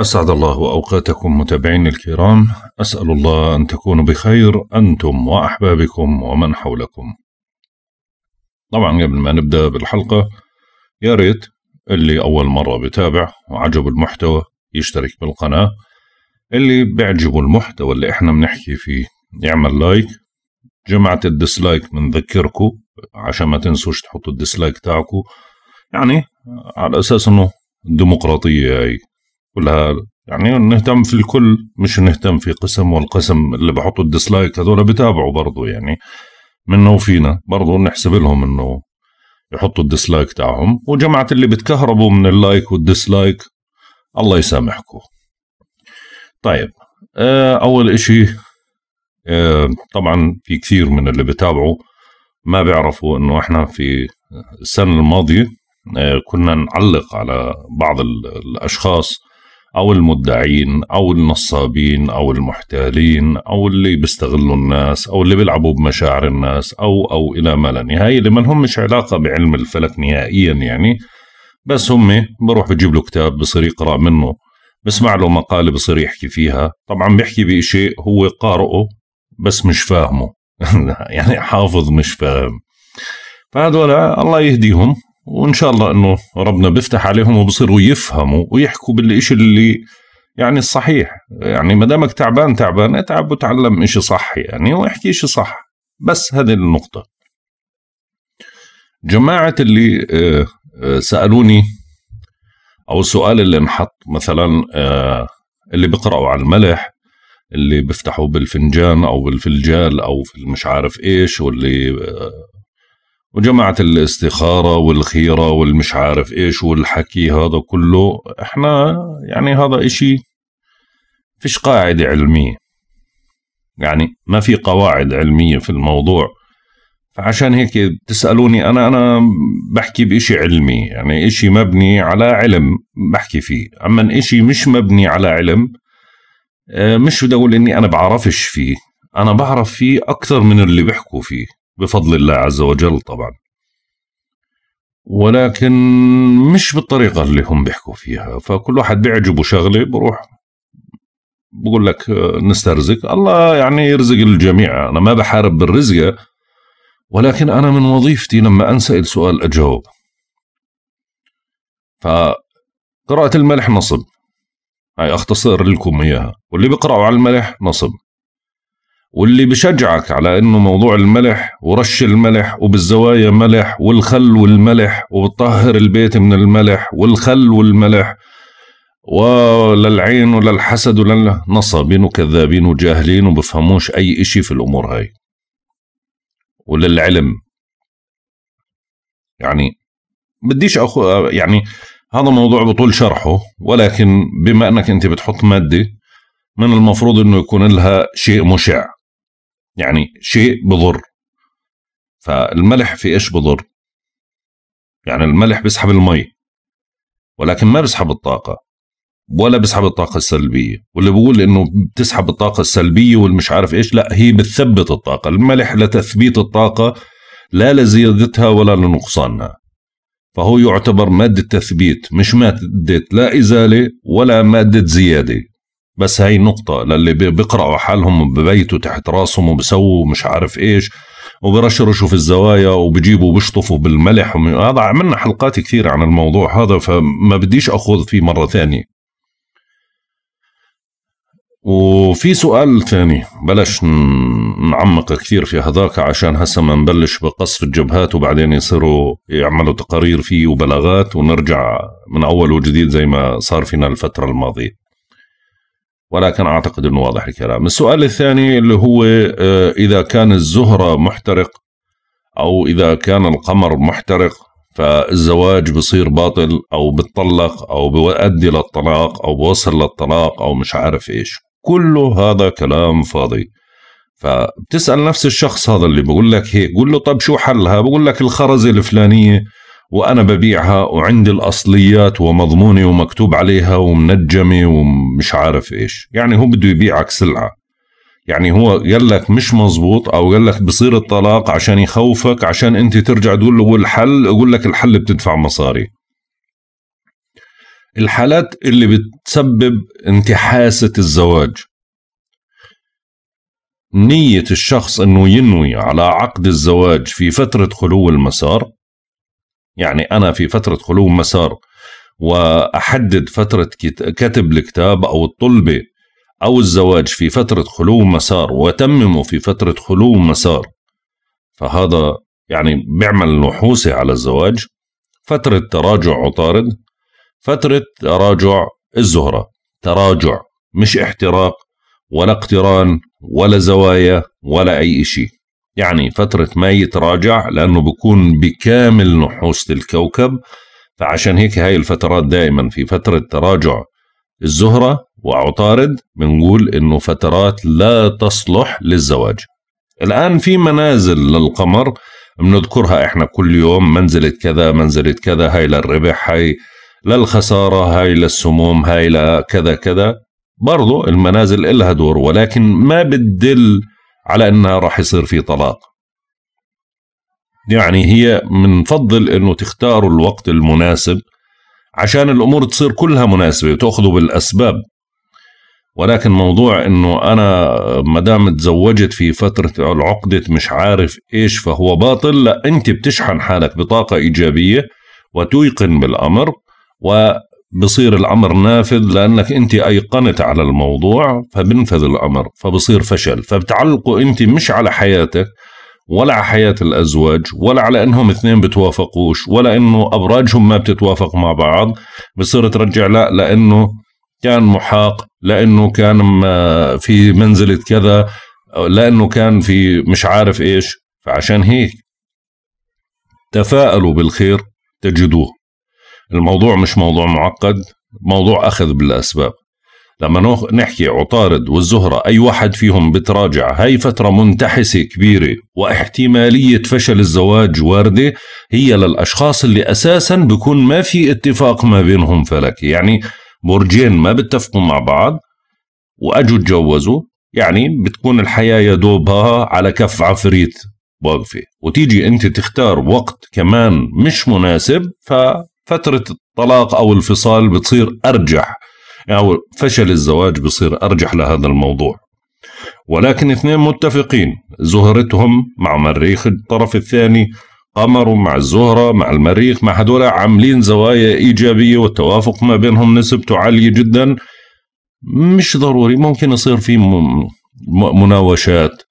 أسعد الله أوقاتكم متابعين الكرام أسأل الله أن تكونوا بخير أنتم وأحبابكم ومن حولكم طبعا قبل ما نبدأ بالحلقة يا ريت اللي أول مرة بتابع وعجب المحتوى يشترك بالقناة اللي بيعجبه المحتوى اللي احنا بنحكي فيه يعمل لايك جماعة الديسلايك بنذكركم عشان ما تنسوش تحطوا الديسلايك تاعكم يعني على أساس أنه الديمقراطية هاي ولا يعني نهتم في الكل مش نهتم في قسم والقسم اللي بحطوا الديسلايك هذول بتابعوا برضو يعني منه وفينا برضو نحسب لهم انه يحطوا الديسلايك تاعهم وجماعة اللي بتكهربوا من اللايك والديسلايك الله يسامحكم طيب آه، اول اشي آه، طبعا في كثير من اللي بتابعوا ما بيعرفوا انه احنا في السنة الماضية آه، كنا نعلق على بعض الاشخاص أو المدعين أو النصابين أو المحتالين أو اللي بيستغلوا الناس أو اللي بيلعبوا بمشاعر الناس أو أو إلى ما لا نهاية اللي ما مش علاقة بعلم الفلك نهائيا يعني بس هم بروح بجيب له كتاب بصير يقرأ منه بسمع له مقالة بصير يحكي فيها طبعا بيحكي بشيء هو قارئه بس مش فاهمه يعني حافظ مش فاهم فهذولا الله يهديهم وان شاء الله انه ربنا بيفتح عليهم وبصيروا يفهموا ويحكوا بالشيء اللي يعني الصحيح يعني ما دامك تعبان تعبان اتعب وتعلم شيء صح يعني واحكي شيء صح بس هذه النقطة جماعة اللي آه، آه، سألوني أو السؤال اللي انحط مثلا آه، اللي بيقرأوا على الملح اللي بيفتحوا بالفنجان أو بالفلجال أو في مش عارف إيش واللي وجماعة الاستخارة والخيرة والمش عارف ايش والحكي هذا كله احنا يعني هذا اشي فيش قاعدة علمية يعني ما في قواعد علمية في الموضوع فعشان هيك بتسألوني أنا أنا بحكي بإشي علمي يعني إشي مبني على علم بحكي فيه أما إشي مش مبني على علم آه، مش بدي أقول إني أنا بعرفش فيه أنا بعرف فيه أكثر من اللي بيحكوا فيه بفضل الله عز وجل طبعا ولكن مش بالطريقة اللي هم بيحكوا فيها فكل واحد بيعجبه شغلة بروح بقول لك آه، نسترزق الله يعني يرزق الجميع أنا ما بحارب بالرزقة ولكن أنا من وظيفتي لما أنسأل سؤال أجاوب فقراءة الملح نصب هاي أختصر لكم إياها واللي بيقرأوا على الملح نصب واللي بشجعك على انه موضوع الملح ورش الملح وبالزوايا ملح والخل والملح وبتطهر البيت من الملح والخل والملح وللعين وللحسد وللنصابين وكذابين وجاهلين وبفهموش اي اشي في الامور هاي وللعلم يعني بديش أخو يعني هذا موضوع بطول شرحه ولكن بما انك انت بتحط ماده من المفروض انه يكون لها شيء مشع يعني شيء بضر فالملح في ايش بضر يعني الملح بيسحب المي ولكن ما بيسحب الطاقة ولا بيسحب الطاقة السلبية واللي بيقول انه بتسحب الطاقة السلبية والمش عارف ايش لا هي بتثبت الطاقة الملح لتثبيت الطاقة لا لزيادتها ولا لنقصانها فهو يعتبر مادة تثبيت مش مادة لا إزالة ولا مادة زيادة بس هاي نقطة للي بيقرأوا حالهم ببيتوا تحت راسهم وبسووا مش عارف إيش وبرشرشوا في الزوايا وبجيبوا وبشطفوا بالملح هذا عملنا حلقات كثيرة عن الموضوع هذا فما بديش أخوض فيه مرة ثانية وفي سؤال ثاني بلاش نعمق كثير في هذاك عشان هسه ما نبلش بقصف الجبهات وبعدين يصيروا يعملوا تقارير فيه وبلاغات ونرجع من أول وجديد زي ما صار فينا الفترة الماضية ولكن أعتقد أنه واضح الكلام السؤال الثاني اللي هو آه، إذا كان الزهرة محترق أو إذا كان القمر محترق فالزواج بصير باطل أو بتطلق أو بيؤدي للطلاق أو بوصل للطلاق أو مش عارف إيش كل هذا كلام فاضي فبتسأل نفس الشخص هذا اللي بقول لك هيك قول له طب شو حلها بقول لك الخرزة الفلانية وأنا ببيعها وعندي الأصليات ومضمونة ومكتوب عليها ومنجمة ومش عارف إيش يعني هو بده يبيعك سلعة يعني هو قال لك مش مزبوط أو قال لك بصير الطلاق عشان يخوفك عشان أنت ترجع تقول له والحل أقول لك الحل بتدفع مصاري الحالات اللي بتسبب انتحاسة الزواج نية الشخص أنه ينوي على عقد الزواج في فترة خلو المسار يعني أنا في فترة خلو مسار وأحدد فترة كتب الكتاب أو الطلبة أو الزواج في فترة خلو مسار وتممه في فترة خلو مسار فهذا يعني بيعمل نحوسة على الزواج فترة تراجع عطارد فترة تراجع الزهرة تراجع مش احتراق ولا اقتران ولا زوايا ولا أي شيء يعني فترة ما يتراجع لأنه بكون بكامل نحوس الكوكب فعشان هيك هاي الفترات دائما في فترة تراجع الزهرة وعطارد بنقول إنه فترات لا تصلح للزواج الآن في منازل للقمر بنذكرها إحنا كل يوم منزلة كذا منزلة كذا هاي للربح هاي للخسارة هاي للسموم هاي لكذا كذا برضو المنازل إلها دور ولكن ما بتدل على انها راح يصير في طلاق يعني هي منفضل انه تختاروا الوقت المناسب عشان الامور تصير كلها مناسبه وتاخذوا بالاسباب ولكن موضوع انه انا ما دام تزوجت في فتره العقده مش عارف ايش فهو باطل لا انت بتشحن حالك بطاقه ايجابيه وتيقن بالامر بصير الأمر نافذ لأنك أنت أيقنت على الموضوع فبنفذ الأمر فبصير فشل فبتعلقوا أنت مش على حياتك ولا على حياة الأزواج ولا على أنهم اثنين بتوافقوش ولا أنه أبراجهم ما بتتوافق مع بعض بصير ترجع لا لأنه كان محاق لأنه كان في منزلة كذا لأنه كان في مش عارف إيش فعشان هيك تفائلوا بالخير تجدوه الموضوع مش موضوع معقد موضوع أخذ بالأسباب لما نحكي عطارد والزهرة أي واحد فيهم بتراجع هاي فترة منتحسة كبيرة واحتمالية فشل الزواج واردة هي للأشخاص اللي أساسا بكون ما في اتفاق ما بينهم فلكي يعني برجين ما بتفقوا مع بعض وأجوا تجوزوا يعني بتكون الحياة يا دوبها على كف عفريت واقفة وتيجي أنت تختار وقت كمان مش مناسب ف فترة الطلاق أو الفصال بتصير أرجح أو فشل الزواج بصير أرجح لهذا الموضوع ولكن اثنين متفقين زهرتهم مع مريخ الطرف الثاني قمر مع الزهرة مع المريخ مع هدول عاملين زوايا إيجابية والتوافق ما بينهم نسبته عالية جدا مش ضروري ممكن يصير في مناوشات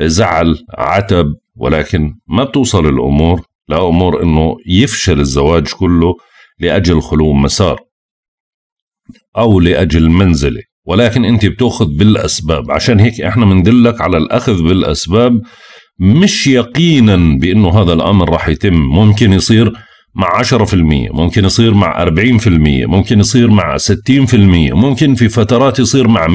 زعل عتب ولكن ما بتوصل الأمور لأمور أنه يفشل الزواج كله لأجل خلو مسار أو لأجل منزلة ولكن أنت بتأخذ بالأسباب عشان هيك إحنا مندلك على الأخذ بالأسباب مش يقينا بأنه هذا الأمر رح يتم ممكن يصير مع 10% ممكن يصير مع 40% ممكن يصير مع 60% ممكن في فترات يصير مع 100%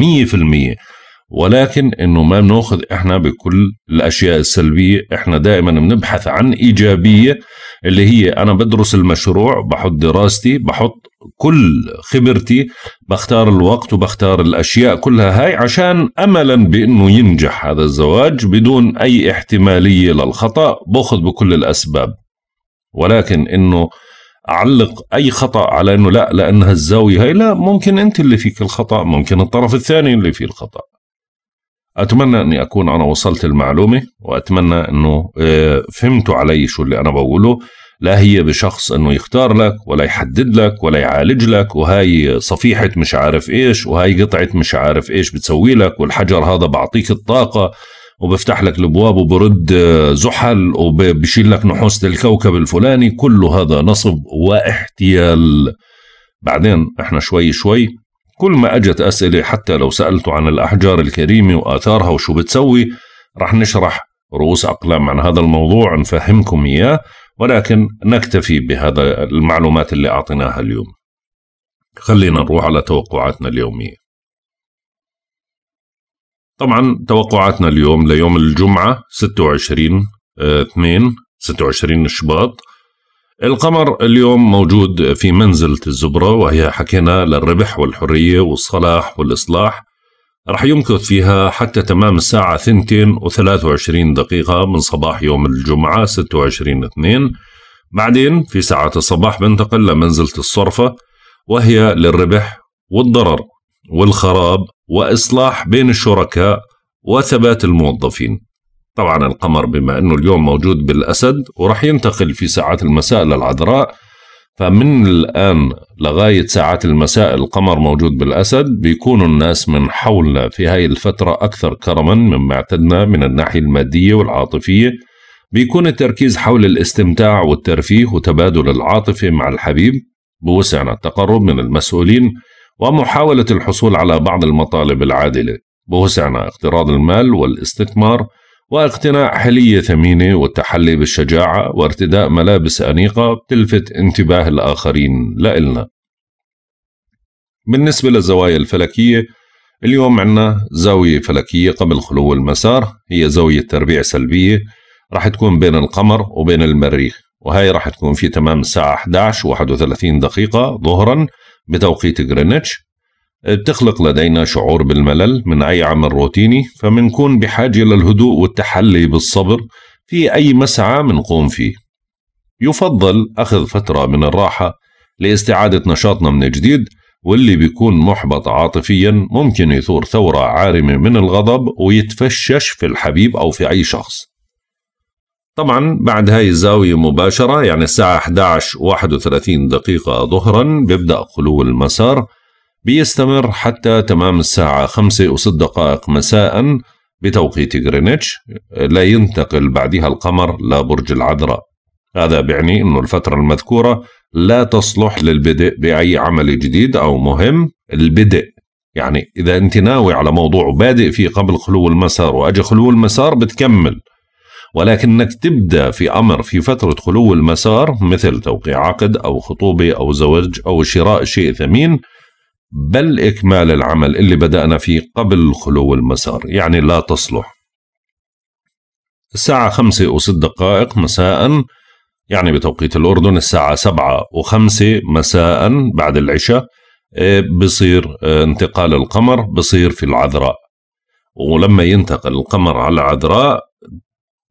ولكن انه ما بناخذ احنا بكل الاشياء السلبيه احنا دائما بنبحث عن ايجابيه اللي هي انا بدرس المشروع بحط دراستي بحط كل خبرتي بختار الوقت وبختار الاشياء كلها هاي عشان املا بانه ينجح هذا الزواج بدون اي احتماليه للخطا باخذ بكل الاسباب ولكن انه اعلق اي خطا على انه لا لانها الزاويه هاي لا ممكن انت اللي فيك الخطا ممكن الطرف الثاني اللي فيه الخطا أتمنى أني أكون أنا وصلت المعلومة وأتمنى أنه آه، فهمتوا علي شو اللي أنا بقوله لا هي بشخص أنه يختار لك ولا يحدد لك ولا يعالج لك وهي صفيحة مش عارف إيش وهي قطعة مش عارف إيش بتسوي لك والحجر هذا بعطيك الطاقة وبفتح لك الابواب وبرد آه، زحل وبشيل لك نحوس الكوكب الفلاني كله هذا نصب واحتيال بعدين احنا شوي شوي كل ما اجت اسئله حتى لو سألت عن الاحجار الكريمه واثارها وشو بتسوي رح نشرح رؤوس اقلام عن هذا الموضوع نفهمكم اياه ولكن نكتفي بهذا المعلومات اللي اعطيناها اليوم. خلينا نروح على توقعاتنا اليوميه. طبعا توقعاتنا اليوم ليوم الجمعه 26 2 26 شباط القمر اليوم موجود في منزلة الزبرة وهي حكينا للربح والحرية والصلاح والإصلاح رح يمكث فيها حتى تمام الساعة ثنتين وثلاث وعشرين دقيقة من صباح يوم الجمعة 26 2 بعدين في ساعة الصباح بنتقل لمنزلة الصرفة وهي للربح والضرر والخراب وإصلاح بين الشركاء وثبات الموظفين طبعا القمر بما أنه اليوم موجود بالأسد وراح ينتقل في ساعات المساء للعذراء فمن الآن لغاية ساعات المساء القمر موجود بالأسد بيكونوا الناس من حولنا في هاي الفترة أكثر كرما مما اعتدنا من الناحية المادية والعاطفية بيكون التركيز حول الاستمتاع والترفيه وتبادل العاطفة مع الحبيب بوسعنا التقرب من المسؤولين ومحاولة الحصول على بعض المطالب العادلة بوسعنا اقتراض المال والاستثمار واقتناء حلية ثمينة والتحلي بالشجاعة وارتداء ملابس أنيقة بتلفت انتباه الآخرين لإلنا بالنسبة للزوايا الفلكية اليوم عندنا زاوية فلكية قبل خلو المسار هي زاوية تربيع سلبية راح تكون بين القمر وبين المريخ وهي راح تكون في تمام الساعة 11 و31 دقيقة ظهرا بتوقيت جرينتش بتخلق لدينا شعور بالملل من أي عمل روتيني فمنكون بحاجة للهدوء والتحلي بالصبر في أي مسعى منقوم فيه يفضل أخذ فترة من الراحة لاستعادة نشاطنا من جديد واللي بيكون محبط عاطفيا ممكن يثور ثورة عارمة من الغضب ويتفشش في الحبيب أو في أي شخص طبعا بعد هاي الزاوية مباشرة يعني الساعة 11.31 دقيقة ظهرا بيبدأ خلو المسار بيستمر حتى تمام الساعة خمسة وست دقائق مساء بتوقيت غرينتش لا ينتقل بعدها القمر لبرج العذراء هذا بيعني أن الفترة المذكورة لا تصلح للبدء بأي عمل جديد أو مهم البدء يعني إذا أنت ناوي على موضوع وبادئ فيه قبل خلو المسار وأجي خلو المسار بتكمل ولكنك تبدأ في أمر في فترة خلو المسار مثل توقيع عقد أو خطوبة أو زواج أو شراء شيء ثمين بل إكمال العمل اللي بدأنا فيه قبل خلو المسار يعني لا تصلح الساعة خمسة وست دقائق مساء يعني بتوقيت الأردن الساعة سبعة وخمسة مساء بعد العشاء آه، بصير آه، انتقال القمر بصير في العذراء ولما ينتقل القمر على العذراء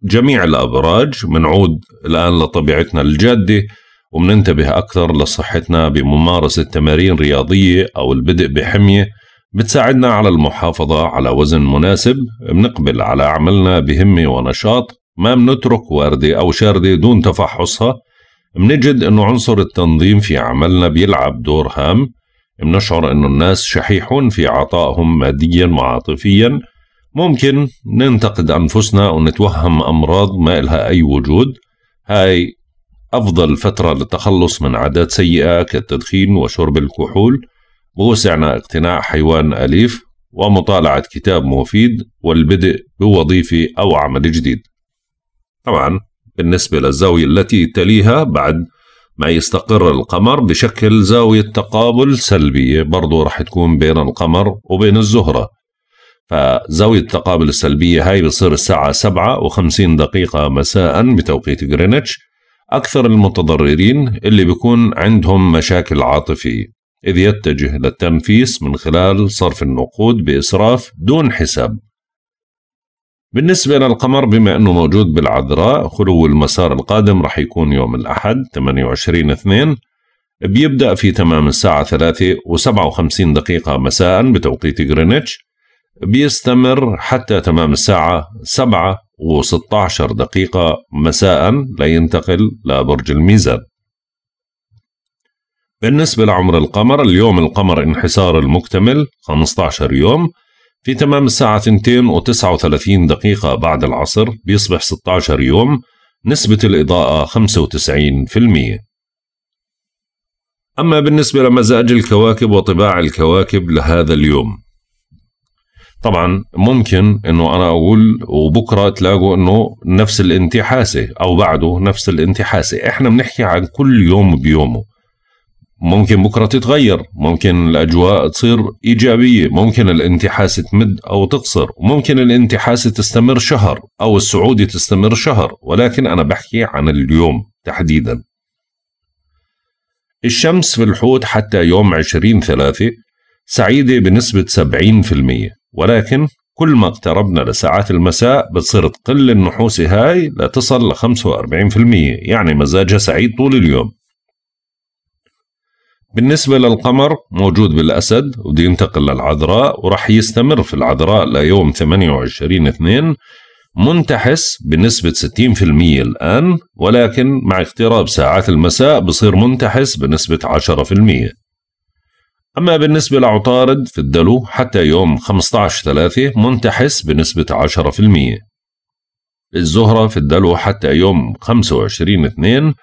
جميع الأبراج منعود الآن لطبيعتنا الجادة وبننتبه أكثر لصحتنا بممارسة تمارين رياضية أو البدء بحمية بتساعدنا على المحافظة على وزن مناسب بنقبل على عملنا بهمة ونشاط ما بنترك وردة أو شاردة دون تفحصها بنجد أنه عنصر التنظيم في عملنا بيلعب دور هام بنشعر أنه الناس شحيحون في عطائهم ماديا وعاطفيا ممكن ننتقد أنفسنا ونتوهم أمراض ما إلها أي وجود هاي أفضل فترة للتخلص من عادات سيئة كالتدخين وشرب الكحول بوسعنا اقتناء حيوان أليف ومطالعة كتاب مفيد والبدء بوظيفة أو عمل جديد طبعا بالنسبة للزاوية التي تليها بعد ما يستقر القمر بشكل زاوية تقابل سلبية برضو راح تكون بين القمر وبين الزهرة فزاوية التقابل السلبية هاي بتصير الساعة سبعة وخمسين دقيقة مساء بتوقيت غرينتش أكثر المتضررين اللي بيكون عندهم مشاكل عاطفية إذ يتجه للتنفيس من خلال صرف النقود بإسراف دون حساب بالنسبة للقمر بما أنه موجود بالعذراء خلو المسار القادم رح يكون يوم الأحد 28 2 بيبدأ في تمام الساعة 3 و57 دقيقة مساء بتوقيت غرينتش بيستمر حتى تمام الساعة 7 و16 دقيقة مساء لينتقل لبرج الميزان بالنسبة لعمر القمر اليوم القمر انحسار المكتمل 15 يوم في تمام الساعة 2 و 39 دقيقة بعد العصر بيصبح 16 يوم نسبة الإضاءة 95% أما بالنسبة لمزاج الكواكب وطباع الكواكب لهذا اليوم طبعا ممكن انه انا اقول وبكره تلاقوا انه نفس الانتحاسه او بعده نفس الانتحاسه احنا بنحكي عن كل يوم بيومه ممكن بكره تتغير ممكن الاجواء تصير ايجابيه ممكن الانتحاسه تمد او تقصر ممكن الانتحاسه تستمر شهر او السعودي تستمر شهر ولكن انا بحكي عن اليوم تحديدا الشمس في الحوت حتى يوم 20 ثلاثة سعيدة بنسبة 70% ولكن كل ما اقتربنا لساعات المساء بتصير تقل النحوس هاي لتصل ل 45% يعني مزاجها سعيد طول اليوم بالنسبة للقمر موجود بالأسد وبده ينتقل للعذراء وراح يستمر في العذراء ليوم 28 2 منتحس بنسبة 60% الآن ولكن مع اقتراب ساعات المساء بصير منتحس بنسبة 10% أما بالنسبة لعطارد في الدلو حتى يوم 15/3 منتحس بنسبة 10%. الزهرة في الدلو حتى يوم 25/2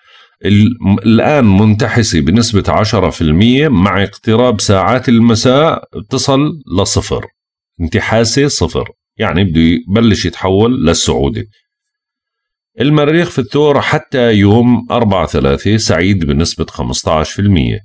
الآن منتحسة بنسبة 10% مع اقتراب ساعات المساء تصل لصفر انتحاسة صفر يعني بده يبلش يتحول للسعودي المريخ في الثور حتى يوم 4 3 سعيد بنسبة 15%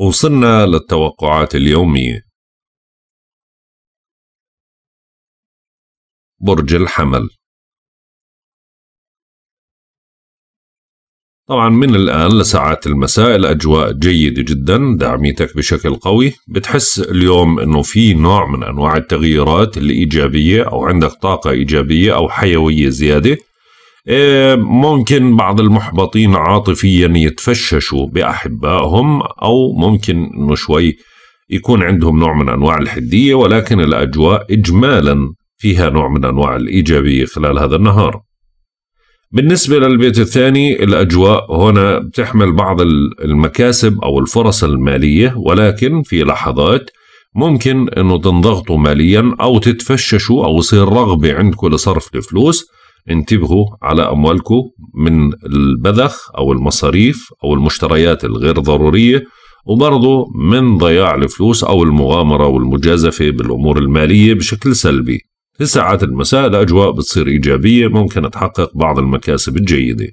وصلنا للتوقعات اليومية برج الحمل طبعا من الآن لساعات المساء الأجواء جيدة جدا داعميتك بشكل قوي بتحس اليوم أنه في نوع من أنواع التغييرات الإيجابية أو عندك طاقة إيجابية أو حيوية زيادة إيه، ممكن بعض المحبطين عاطفيا يتفششوا بأحبائهم أو ممكن أنه شوي يكون عندهم نوع من أنواع الحدية ولكن الأجواء إجمالا فيها نوع من أنواع الإيجابية خلال هذا النهار بالنسبة للبيت الثاني الأجواء هنا بتحمل بعض المكاسب أو الفرص المالية ولكن في لحظات ممكن أنه تنضغطوا ماليا أو تتفششوا أو يصير رغبة عندكم لصرف الفلوس انتبهوا على أموالكم من البذخ أو المصاريف أو المشتريات الغير ضرورية وبرضه من ضياع الفلوس أو المغامرة والمجازفة بالأمور المالية بشكل سلبي في ساعات المساء الأجواء بتصير إيجابية ممكن تحقق بعض المكاسب الجيدة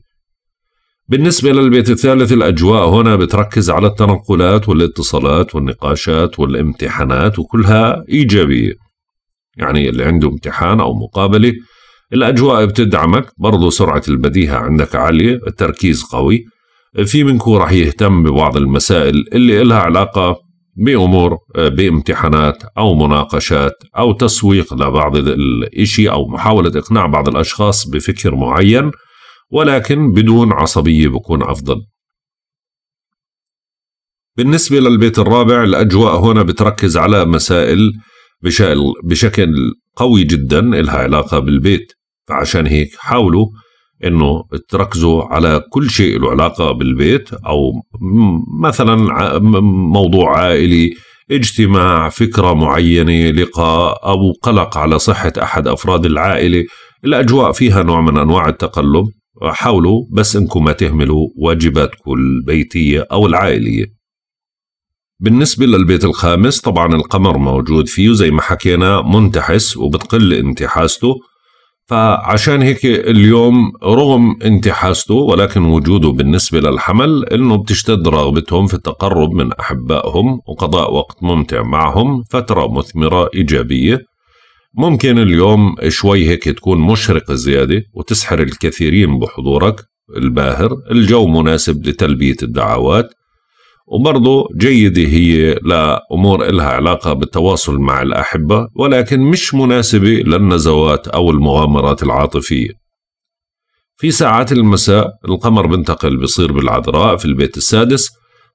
بالنسبة للبيت الثالث الأجواء هنا بتركز على التنقلات والاتصالات والنقاشات والامتحانات وكلها إيجابية يعني اللي عنده امتحان أو مقابلة الأجواء بتدعمك برضو سرعة البديهة عندك عالية التركيز قوي في منكم راح يهتم ببعض المسائل اللي إلها علاقة بأمور آه، بامتحانات أو مناقشات أو تسويق لبعض الإشي أو محاولة إقناع بعض الأشخاص بفكر معين ولكن بدون عصبية بكون أفضل بالنسبة للبيت الرابع الأجواء هنا بتركز على مسائل بشكل قوي جدا إلها علاقة بالبيت عشان هيك حاولوا انه تركزوا على كل شيء له علاقه بالبيت او مثلا موضوع عائلي اجتماع فكره معينه لقاء او قلق على صحه احد افراد العائله الاجواء فيها نوع من انواع التقلب حاولوا بس انكم ما تهملوا واجباتكم البيتيه او العائليه بالنسبة للبيت الخامس طبعا القمر موجود فيه زي ما حكينا منتحس وبتقل انتحاسته فعشان هيك اليوم رغم انتحاسته ولكن وجوده بالنسبة للحمل انه بتشتد رغبتهم في التقرب من احبائهم وقضاء وقت ممتع معهم فترة مثمرة ايجابية ممكن اليوم شوي هيك تكون مشرق زيادة وتسحر الكثيرين بحضورك الباهر الجو مناسب لتلبية الدعوات وبرضه جيدة هي لأمور إلها علاقة بالتواصل مع الأحبة ولكن مش مناسبة للنزوات أو المغامرات العاطفية في ساعات المساء القمر بنتقل بصير بالعذراء في البيت السادس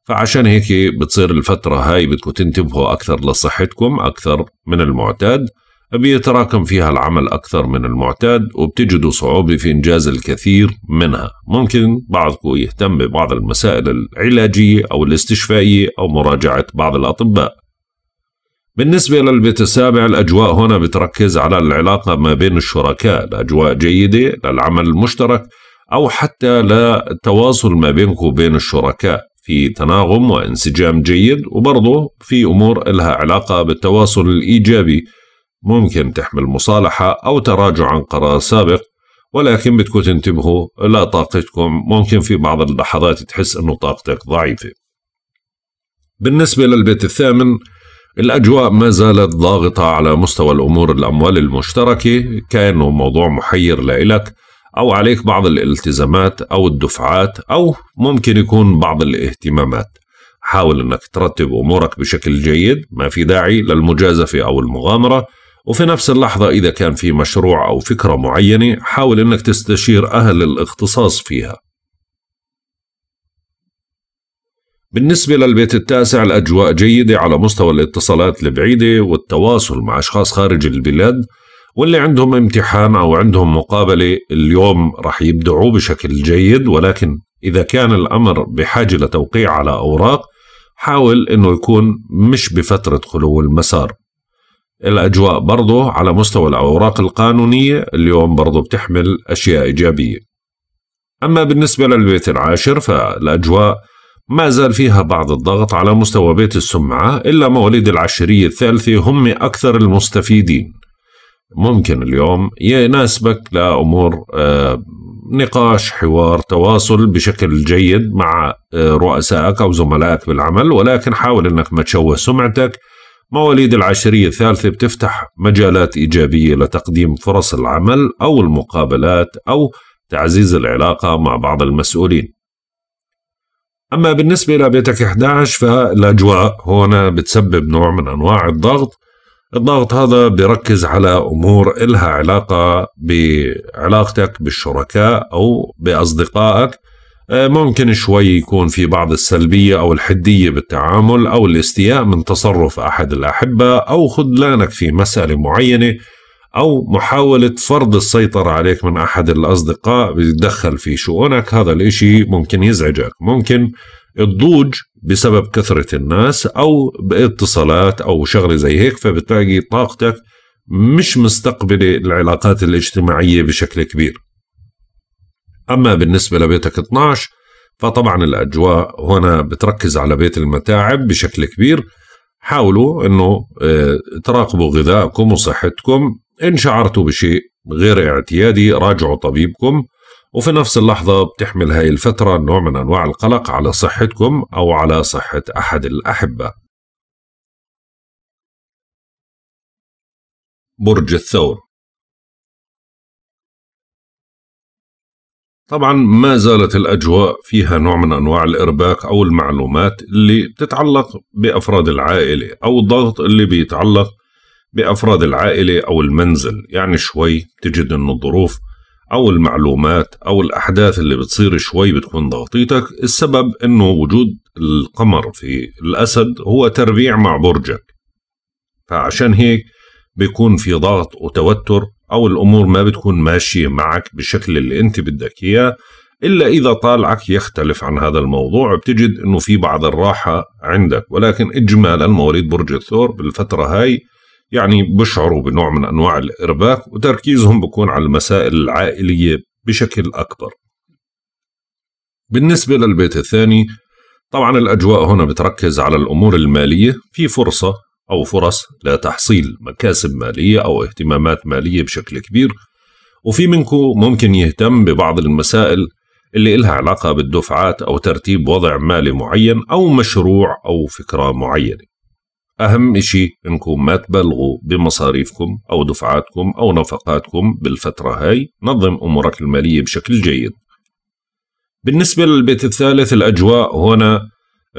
فعشان هيك بتصير الفترة هاي بدكم تنتبهوا أكثر لصحتكم أكثر من المعتاد بيتراكم فيها العمل أكثر من المعتاد وبتجدوا صعوبة في إنجاز الكثير منها ممكن بعضكم يهتم ببعض المسائل العلاجية أو الاستشفائية أو مراجعة بعض الأطباء بالنسبة للبيت السابع الأجواء هنا بتركز على العلاقة ما بين الشركاء الأجواء جيدة للعمل المشترك أو حتى للتواصل ما بينك وبين الشركاء في تناغم وانسجام جيد وبرضه في أمور لها علاقة بالتواصل الإيجابي ممكن تحمل مصالحة أو تراجع عن قرار سابق ولكن بدكم تنتبهوا لا طاقتكم ممكن في بعض اللحظات تحس أنه طاقتك ضعيفة بالنسبة للبيت الثامن الأجواء ما زالت ضاغطة على مستوى الأمور الأموال المشتركة كأنه موضوع محير لإلك أو عليك بعض الالتزامات أو الدفعات أو ممكن يكون بعض الاهتمامات حاول أنك ترتب أمورك بشكل جيد ما في داعي للمجازفة أو المغامرة وفي نفس اللحظة إذا كان في مشروع أو فكرة معينة حاول أنك تستشير أهل الاختصاص فيها بالنسبة للبيت التاسع الأجواء جيدة على مستوى الاتصالات البعيدة والتواصل مع أشخاص خارج البلاد واللي عندهم امتحان أو عندهم مقابلة اليوم رح يبدعوا بشكل جيد ولكن إذا كان الأمر بحاجة لتوقيع على أوراق حاول أنه يكون مش بفترة خلو المسار الأجواء برضه على مستوى الأوراق القانونية اليوم برضه بتحمل أشياء إيجابية أما بالنسبة للبيت العاشر فالأجواء ما زال فيها بعض الضغط على مستوى بيت السمعة إلا مواليد العشرية الثالثة هم أكثر المستفيدين ممكن اليوم يناسبك لأمور آه، نقاش حوار تواصل بشكل جيد مع آه، رؤسائك أو زملائك بالعمل ولكن حاول أنك ما تشوه سمعتك مواليد العشرية الثالثة بتفتح مجالات إيجابية لتقديم فرص العمل أو المقابلات أو تعزيز العلاقة مع بعض المسؤولين أما بالنسبة لبيتك 11 فالأجواء هنا بتسبب نوع من أنواع الضغط الضغط هذا بركز على أمور إلها علاقة بعلاقتك بالشركاء أو بأصدقائك آه، ممكن شوي يكون في بعض السلبية أو الحدية بالتعامل أو الاستياء من تصرف أحد الأحبة أو خذلانك في مسألة معينة أو محاولة فرض السيطرة عليك من أحد الأصدقاء بيتدخل في شؤونك هذا الإشي ممكن يزعجك ممكن الضوج بسبب كثرة الناس أو باتصالات أو شغلة زي هيك فبتلاقي طاقتك مش مستقبلة العلاقات الاجتماعية بشكل كبير أما بالنسبة لبيتك 12 فطبعا الأجواء هنا بتركز على بيت المتاعب بشكل كبير حاولوا أنه آه، تراقبوا غذائكم وصحتكم إن شعرتوا بشيء غير اعتيادي راجعوا طبيبكم وفي نفس اللحظة بتحمل هاي الفترة نوع من أنواع القلق على صحتكم أو على صحة أحد الأحبة برج الثور طبعا ما زالت الأجواء فيها نوع من أنواع الإرباك أو المعلومات اللي بتتعلق بأفراد العائلة أو الضغط اللي بيتعلق بأفراد العائلة أو المنزل يعني شوي تجد أن الظروف أو المعلومات أو الأحداث اللي بتصير شوي بتكون ضغطيتك السبب أنه وجود القمر في الأسد هو تربيع مع برجك فعشان هيك بيكون في ضغط وتوتر او الامور ما بتكون ماشيه معك بالشكل اللي انت بدك اياه الا اذا طالعك يختلف عن هذا الموضوع بتجد انه في بعض الراحه عندك ولكن اجمالا مواليد برج الثور بالفتره هاي يعني بشعروا بنوع من انواع الارباك وتركيزهم بكون على المسائل العائليه بشكل اكبر. بالنسبه للبيت الثاني طبعا الاجواء هنا بتركز على الامور الماليه، في فرصه أو فرص لا تحصيل مكاسب مالية أو اهتمامات مالية بشكل كبير وفي منكم ممكن يهتم ببعض المسائل اللي إلها علاقة بالدفعات أو ترتيب وضع مالي معين أو مشروع أو فكرة معينة أهم إشي إنكم ما تبلغوا بمصاريفكم أو دفعاتكم أو نفقاتكم بالفترة هاي نظم أمورك المالية بشكل جيد بالنسبة للبيت الثالث الأجواء هنا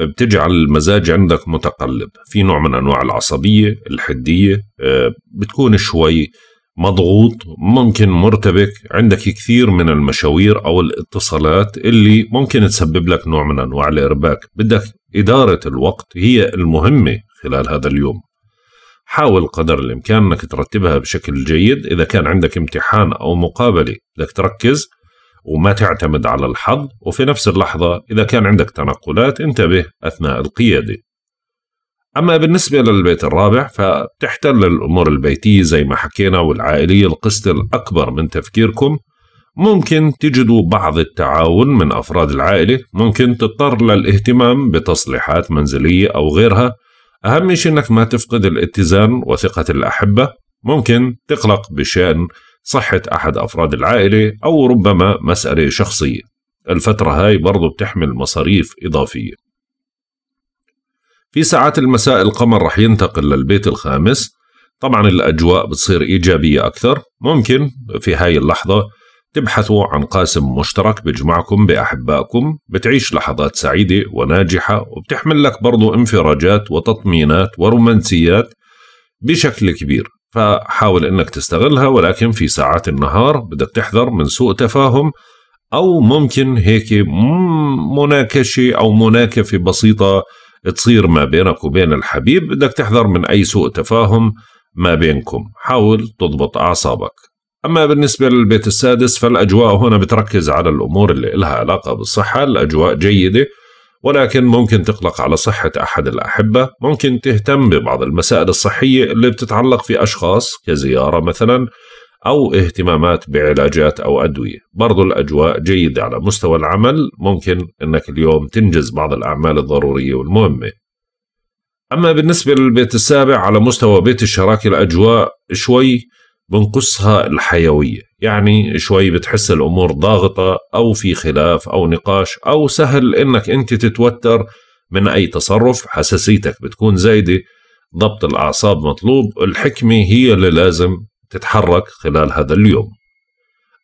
بتجعل المزاج عندك متقلب في نوع من أنواع العصبية الحدية آه، بتكون شوي مضغوط ممكن مرتبك عندك كثير من المشاوير أو الاتصالات اللي ممكن تسبب لك نوع من أنواع الإرباك بدك إدارة الوقت هي المهمة خلال هذا اليوم حاول قدر الإمكان أنك ترتبها بشكل جيد إذا كان عندك امتحان أو مقابلة بدك تركز وما تعتمد على الحظ وفي نفس اللحظة إذا كان عندك تنقلات انتبه أثناء القيادة أما بالنسبة للبيت الرابع فبتحتل الأمور البيتية زي ما حكينا والعائلية القسط الأكبر من تفكيركم ممكن تجدوا بعض التعاون من أفراد العائلة ممكن تضطر للاهتمام بتصليحات منزلية أو غيرها أهم شيء أنك ما تفقد الاتزان وثقة الأحبة ممكن تقلق بشأن صحة أحد أفراد العائلة أو ربما مسألة شخصية الفترة هاي برضو بتحمل مصاريف إضافية في ساعات المساء القمر رح ينتقل للبيت الخامس طبعا الأجواء بتصير إيجابية أكثر ممكن في هاي اللحظة تبحثوا عن قاسم مشترك بيجمعكم بأحبائكم بتعيش لحظات سعيدة وناجحة وبتحمل لك برضو انفراجات وتطمينات ورومانسيات بشكل كبير فحاول انك تستغلها ولكن في ساعات النهار بدك تحذر من سوء تفاهم او ممكن هيك مناكشه او مناكفه بسيطه تصير ما بينك وبين الحبيب بدك تحذر من اي سوء تفاهم ما بينكم حاول تضبط اعصابك أما بالنسبة للبيت السادس فالأجواء هنا بتركز على الأمور اللي لها علاقة بالصحة الأجواء جيدة ولكن ممكن تقلق على صحة أحد الأحبة ممكن تهتم ببعض المسائل الصحية اللي بتتعلق في أشخاص كزيارة مثلا أو اهتمامات بعلاجات أو أدوية برضو الأجواء جيدة على مستوى العمل ممكن أنك اليوم تنجز بعض الأعمال الضرورية والمهمة أما بالنسبة للبيت السابع على مستوى بيت الشراكة الأجواء شوي بنقصها الحيوية يعني شوي بتحس الامور ضاغطه او في خلاف او نقاش او سهل انك انت تتوتر من اي تصرف حساسيتك بتكون زايده ضبط الاعصاب مطلوب الحكمه هي اللي لازم تتحرك خلال هذا اليوم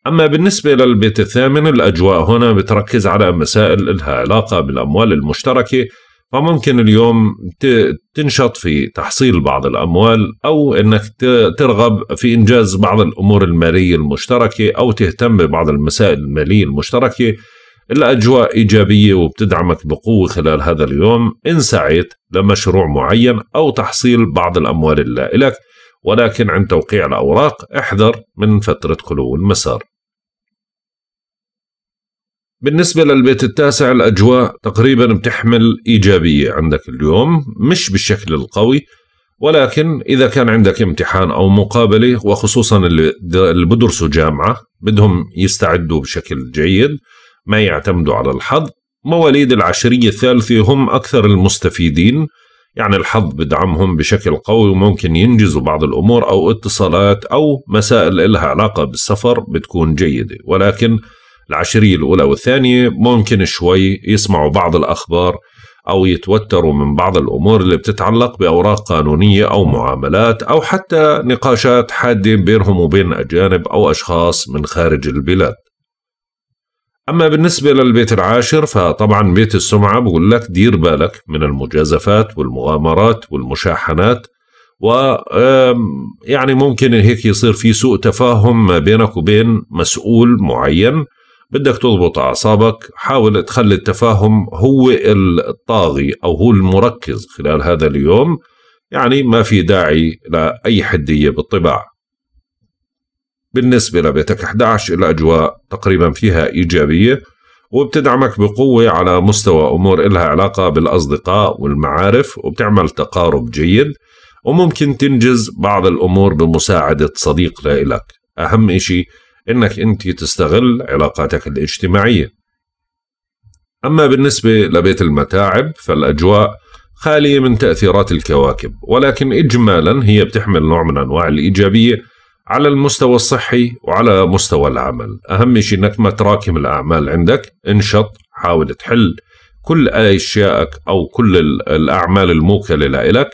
أما بالنسبة للبيت الثامن الأجواء هنا بتركز على مسائل لها علاقة بالأموال المشتركة فممكن اليوم تنشط في تحصيل بعض الأموال أو أنك ترغب في إنجاز بعض الأمور المالية المشتركة أو تهتم ببعض المسائل المالية المشتركة الأجواء إيجابية وبتدعمك بقوة خلال هذا اليوم إن سعيت لمشروع معين أو تحصيل بعض الأموال اللائلة ولكن عند توقيع الأوراق احذر من فترة خلو المسار بالنسبة للبيت التاسع الأجواء تقريبا بتحمل إيجابية عندك اليوم مش بالشكل القوي ولكن إذا كان عندك امتحان أو مقابلة وخصوصا اللي بدرسوا جامعة بدهم يستعدوا بشكل جيد ما يعتمدوا على الحظ مواليد العشرية الثالثة هم أكثر المستفيدين يعني الحظ بدعمهم بشكل قوي وممكن ينجزوا بعض الأمور أو اتصالات أو مسائل لها علاقة بالسفر بتكون جيدة ولكن العشرية الأولى والثانية ممكن شوي يسمعوا بعض الأخبار أو يتوتروا من بعض الأمور اللي بتتعلق بأوراق قانونية أو معاملات أو حتى نقاشات حادة بينهم وبين أجانب أو أشخاص من خارج البلاد أما بالنسبة للبيت العاشر فطبعا بيت السمعة بقول لك دير بالك من المجازفات والمغامرات والمشاحنات و يعني ممكن هيك يصير في سوء تفاهم ما بينك وبين مسؤول معين بدك تضبط أعصابك حاول تخلي التفاهم هو الطاغي أو هو المركز خلال هذا اليوم يعني ما في داعي لأي حدية بالطباع بالنسبة لبيتك 11 الأجواء تقريبا فيها إيجابية وبتدعمك بقوة على مستوى أمور إلها علاقة بالأصدقاء والمعارف وبتعمل تقارب جيد وممكن تنجز بعض الأمور بمساعدة صديق لإلك أهم شيء انك انت تستغل علاقاتك الاجتماعيه اما بالنسبه لبيت المتاعب فالاجواء خاليه من تاثيرات الكواكب ولكن اجمالا هي بتحمل نوع من انواع الايجابيه على المستوى الصحي وعلى مستوى العمل اهم شيء انك ما تراكم الاعمال عندك انشط حاول تحل كل اشيائك او كل الاعمال الموكله لك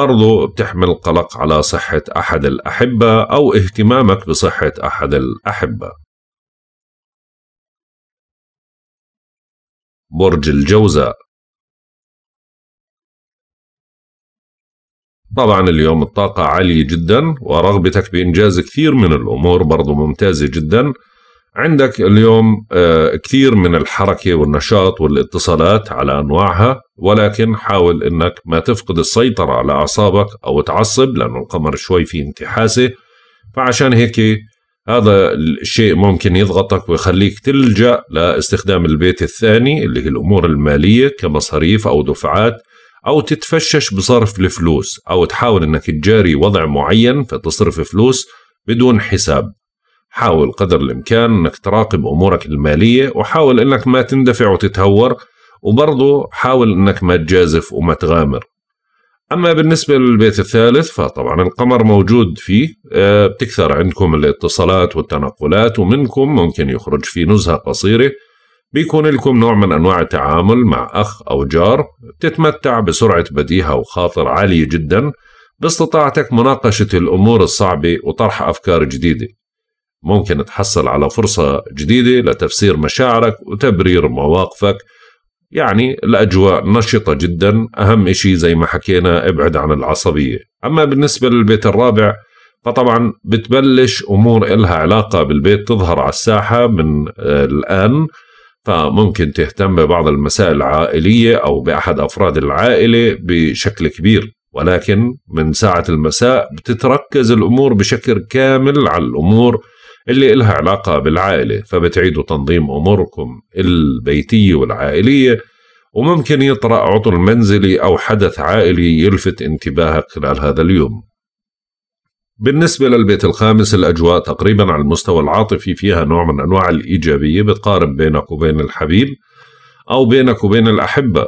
برضو بتحمل قلق على صحة أحد الأحبة أو اهتمامك بصحة أحد الأحبة برج الجوزاء طبعا اليوم الطاقة عالية جدا ورغبتك بإنجاز كثير من الأمور برضو ممتازة جدا عندك اليوم آه، كثير من الحركة والنشاط والاتصالات على أنواعها ولكن حاول أنك ما تفقد السيطرة على أعصابك أو تعصب لأنه القمر شوي في انتحاسة فعشان هيك هذا الشيء ممكن يضغطك ويخليك تلجأ لاستخدام البيت الثاني اللي هي الأمور المالية كمصاريف أو دفعات أو تتفشش بصرف الفلوس أو تحاول أنك تجاري وضع معين فتصرف فلوس بدون حساب حاول قدر الإمكان أنك تراقب أمورك المالية وحاول أنك ما تندفع وتتهور وبرضه حاول أنك ما تجازف وما تغامر أما بالنسبة للبيت الثالث فطبعا القمر موجود فيه آه، بتكثر عندكم الاتصالات والتنقلات ومنكم ممكن يخرج في نزهة قصيرة بيكون لكم نوع من أنواع التعامل مع أخ أو جار تتمتع بسرعة بديهة وخاطر عالية جدا باستطاعتك مناقشة الأمور الصعبة وطرح أفكار جديدة ممكن تحصل على فرصة جديدة لتفسير مشاعرك وتبرير مواقفك يعني الأجواء نشطة جدا أهم إشي زي ما حكينا ابعد عن العصبية أما بالنسبة للبيت الرابع فطبعا بتبلش أمور إلها علاقة بالبيت تظهر على الساحة من آه، الآن فممكن تهتم ببعض المسائل العائلية أو بأحد أفراد العائلة بشكل كبير ولكن من ساعة المساء بتتركز الأمور بشكل كامل على الأمور اللي إلها علاقة بالعائلة فبتعيدوا تنظيم أموركم البيتية والعائلية وممكن يطرأ عطل منزلي أو حدث عائلي يلفت انتباهك خلال هذا اليوم بالنسبة للبيت الخامس الأجواء تقريبا على المستوى العاطفي فيها نوع من أنواع الإيجابية بتقارب بينك وبين الحبيب أو بينك وبين الأحبة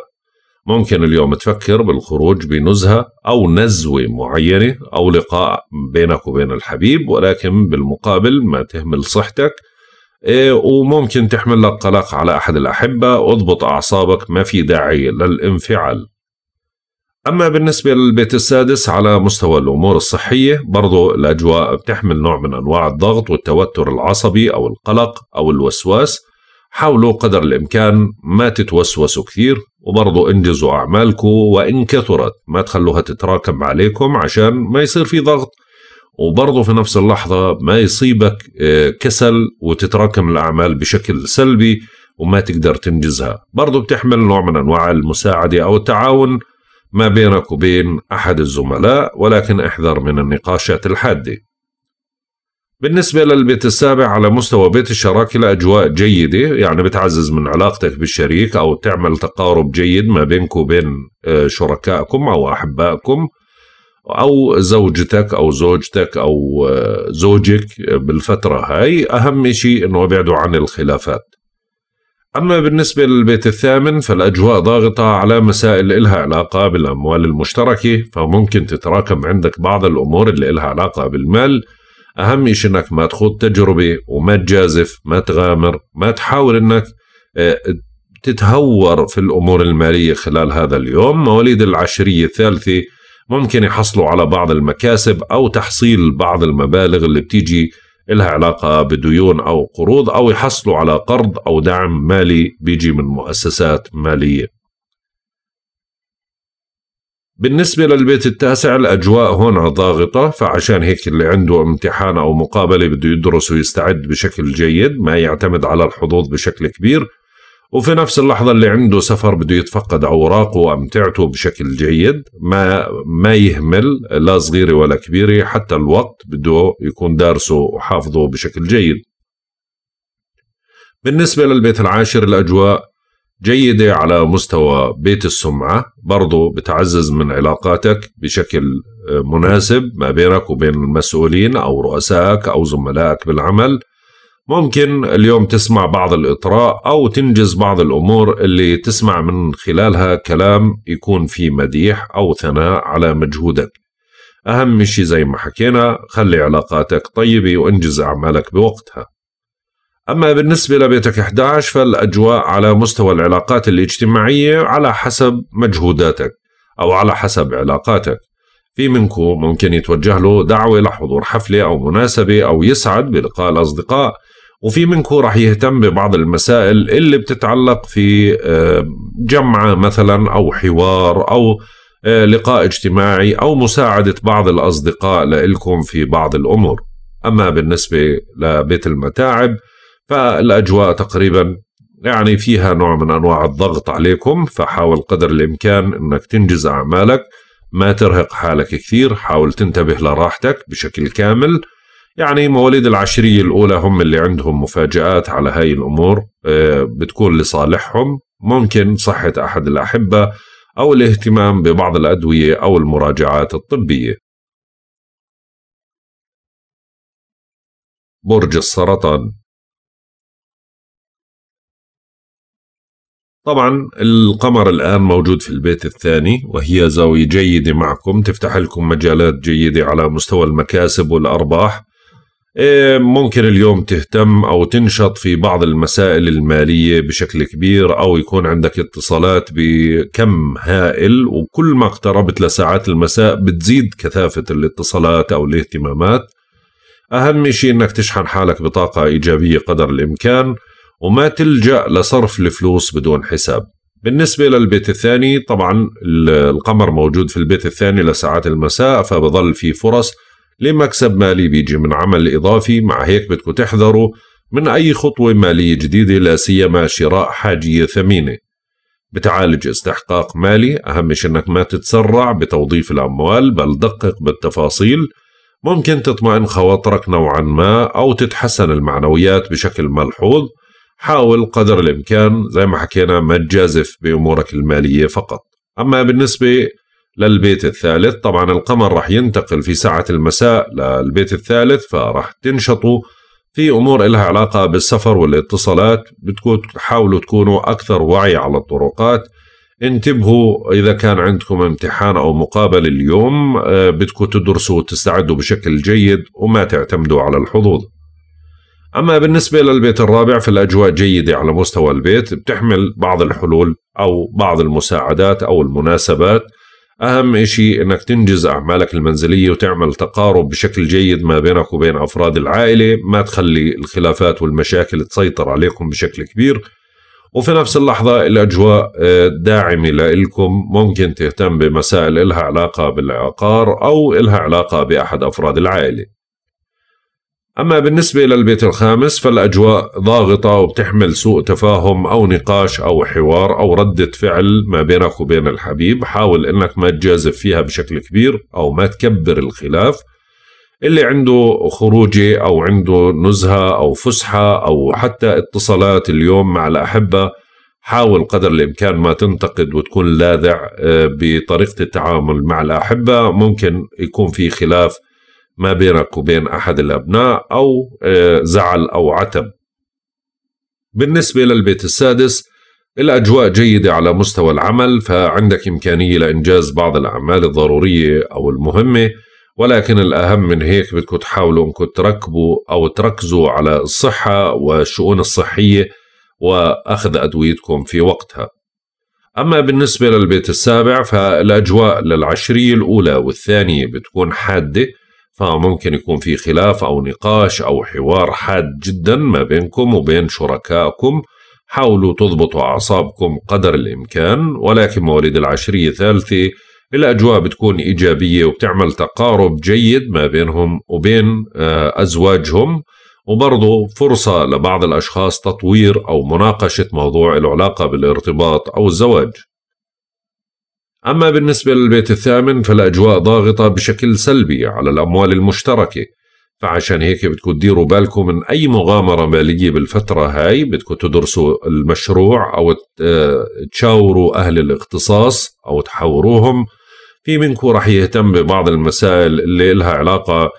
ممكن اليوم تفكر بالخروج بنزهة أو نزوة معينة أو لقاء بينك وبين الحبيب ولكن بالمقابل ما تهمل صحتك إيه، وممكن تحمل لك قلق على أحد الأحبة اضبط أعصابك ما في داعي للانفعال أما بالنسبة للبيت السادس على مستوى الأمور الصحية برضو الأجواء بتحمل نوع من أنواع الضغط والتوتر العصبي أو القلق أو الوسواس حاولوا قدر الإمكان ما تتوسوسوا كثير وبرضو انجزوا أعمالكم وإن كثرت ما تخلوها تتراكم عليكم عشان ما يصير في ضغط وبرضه في نفس اللحظة ما يصيبك آه، كسل وتتراكم الأعمال بشكل سلبي وما تقدر تنجزها برضه بتحمل نوع من أنواع المساعدة أو التعاون ما بينك وبين أحد الزملاء ولكن احذر من النقاشات الحادة بالنسبة للبيت السابع على مستوى بيت الشراكة لأجواء جيدة يعني بتعزز من علاقتك بالشريك أو تعمل تقارب جيد ما بينك وبين آه، شركائكم أو أحبائكم أو زوجتك أو زوجتك أو آه، زوجك بالفترة هاي أهم شيء أنه ابعدوا عن الخلافات أما بالنسبة للبيت الثامن فالأجواء ضاغطة على مسائل إلها علاقة بالأموال المشتركة فممكن تتراكم عندك بعض الأمور اللي إلها علاقة بالمال اهم شيء انك ما تخوض تجربه وما تجازف ما تغامر ما تحاول انك آه، تتهور في الامور الماليه خلال هذا اليوم مواليد العشريه الثالثه ممكن يحصلوا على بعض المكاسب او تحصيل بعض المبالغ اللي بتيجي لها علاقة بديون أو قروض أو يحصلوا على قرض أو دعم مالي بيجي من مؤسسات مالية بالنسبة للبيت التاسع الأجواء هنا ضاغطة فعشان هيك اللي عنده امتحان أو مقابلة بده يدرس ويستعد بشكل جيد ما يعتمد على الحظوظ بشكل كبير وفي نفس اللحظة اللي عنده سفر بده يتفقد أوراقه وأمتعته بشكل جيد ما, ما يهمل لا صغيرة ولا كبيرة حتى الوقت بده يكون دارسه وحافظه بشكل جيد بالنسبة للبيت العاشر الأجواء جيدة على مستوى بيت السمعة برضو بتعزز من علاقاتك بشكل آه، مناسب ما بينك وبين المسؤولين أو رؤسائك أو زملائك بالعمل ممكن اليوم تسمع بعض الإطراء أو تنجز بعض الأمور اللي تسمع من خلالها كلام يكون فيه مديح أو ثناء على مجهودك أهم شيء زي ما حكينا خلي علاقاتك طيبة وانجز أعمالك بوقتها أما بالنسبة لبيتك 11 فالأجواء على مستوى العلاقات الاجتماعية على حسب مجهوداتك أو على حسب علاقاتك في منكم ممكن يتوجه له دعوة لحضور حفلة أو مناسبة أو يسعد بلقاء الأصدقاء وفي منكم رح يهتم ببعض المسائل اللي بتتعلق في آه، جمعة مثلا أو حوار أو آه، لقاء اجتماعي أو مساعدة بعض الأصدقاء لإلكم في بعض الأمور أما بالنسبة لبيت المتاعب فالاجواء تقريبا يعني فيها نوع من انواع الضغط عليكم فحاول قدر الامكان انك تنجز اعمالك ما ترهق حالك كثير حاول تنتبه لراحتك بشكل كامل يعني مواليد العشرية الأولى هم اللي عندهم مفاجآت على هاي الأمور آه، بتكون لصالحهم ممكن صحة أحد الأحبة أو الاهتمام ببعض الأدوية أو المراجعات الطبية برج السرطان طبعا القمر الآن موجود في البيت الثاني وهي زاوية جيدة معكم تفتح لكم مجالات جيدة على مستوى المكاسب والأرباح إيه، ممكن اليوم تهتم أو تنشط في بعض المسائل المالية بشكل كبير أو يكون عندك اتصالات بكم هائل وكل ما اقتربت لساعات المساء بتزيد كثافة الاتصالات أو الاهتمامات أهم شيء أنك تشحن حالك بطاقة إيجابية قدر الإمكان وما تلجأ لصرف الفلوس بدون حساب بالنسبة للبيت الثاني طبعا القمر موجود في البيت الثاني لساعات المساء فبظل في فرص لمكسب مالي بيجي من عمل إضافي مع هيك بدكم تحذروا من أي خطوة مالية جديدة لا سيما شراء حاجية ثمينة بتعالج استحقاق مالي أهم شيء أنك ما تتسرع بتوظيف الأموال بل دقق بالتفاصيل ممكن تطمئن خواطرك نوعا ما أو تتحسن المعنويات بشكل ملحوظ حاول قدر الامكان زي ما حكينا ما تجازف بامورك الماليه فقط اما بالنسبه للبيت الثالث طبعا القمر راح ينتقل في ساعة المساء للبيت الثالث فراح تنشطوا في أمور إلها علاقة بالسفر والاتصالات بتكون حاولوا تكونوا أكثر وعي على الطرقات انتبهوا إذا كان عندكم امتحان أو مقابلة اليوم آه، بدكم تدرسوا وتستعدوا بشكل جيد وما تعتمدوا على الحظوظ أما بالنسبة للبيت الرابع فالأجواء جيدة على مستوى البيت بتحمل بعض الحلول أو بعض المساعدات أو المناسبات أهم شيء أنك تنجز أعمالك المنزلية وتعمل تقارب بشكل جيد ما بينك وبين أفراد العائلة ما تخلي الخلافات والمشاكل تسيطر عليكم بشكل كبير وفي نفس اللحظة الأجواء آه، داعمة لإلكم ممكن تهتم بمسائل إلها علاقة بالعقار أو إلها علاقة بأحد أفراد العائلة أما بالنسبة للبيت الخامس فالأجواء ضاغطة وبتحمل سوء تفاهم أو نقاش أو حوار أو ردة فعل ما بينك وبين الحبيب حاول أنك ما تجازف فيها بشكل كبير أو ما تكبر الخلاف اللي عنده خروجة أو عنده نزهة أو فسحة أو حتى اتصالات اليوم مع الأحبة حاول قدر الإمكان ما تنتقد وتكون لاذع آه، بطريقة التعامل مع الأحبة ممكن يكون في خلاف ما بينك وبين أحد الأبناء أو آه، زعل أو عتب بالنسبة للبيت السادس الأجواء جيدة على مستوى العمل فعندك إمكانية لإنجاز بعض الأعمال الضرورية أو المهمة ولكن الأهم من هيك بدكم تحاولوا أنكم تركبوا أو تركزوا على الصحة والشؤون الصحية وأخذ أدويتكم في وقتها أما بالنسبة للبيت السابع فالأجواء للعشرية الأولى والثانية بتكون حادة فممكن يكون في خلاف أو نقاش أو حوار حاد جدا ما بينكم وبين شركائكم حاولوا تضبطوا أعصابكم قدر الإمكان ولكن مواليد العشرية الثالثة الأجواء بتكون إيجابية وبتعمل تقارب جيد ما بينهم وبين آه، أزواجهم وبرضه فرصة لبعض الأشخاص تطوير أو مناقشة موضوع العلاقة بالارتباط أو الزواج أما بالنسبة للبيت الثامن فالأجواء ضاغطة بشكل سلبي على الأموال المشتركة فعشان هيك بدكم تديروا بالكم من أي مغامرة مالية بالفترة هاي بدكم تدرسوا المشروع أو تشاوروا أهل الاختصاص أو تحوروهم في منكم رح يهتم ببعض المسائل اللي لها علاقة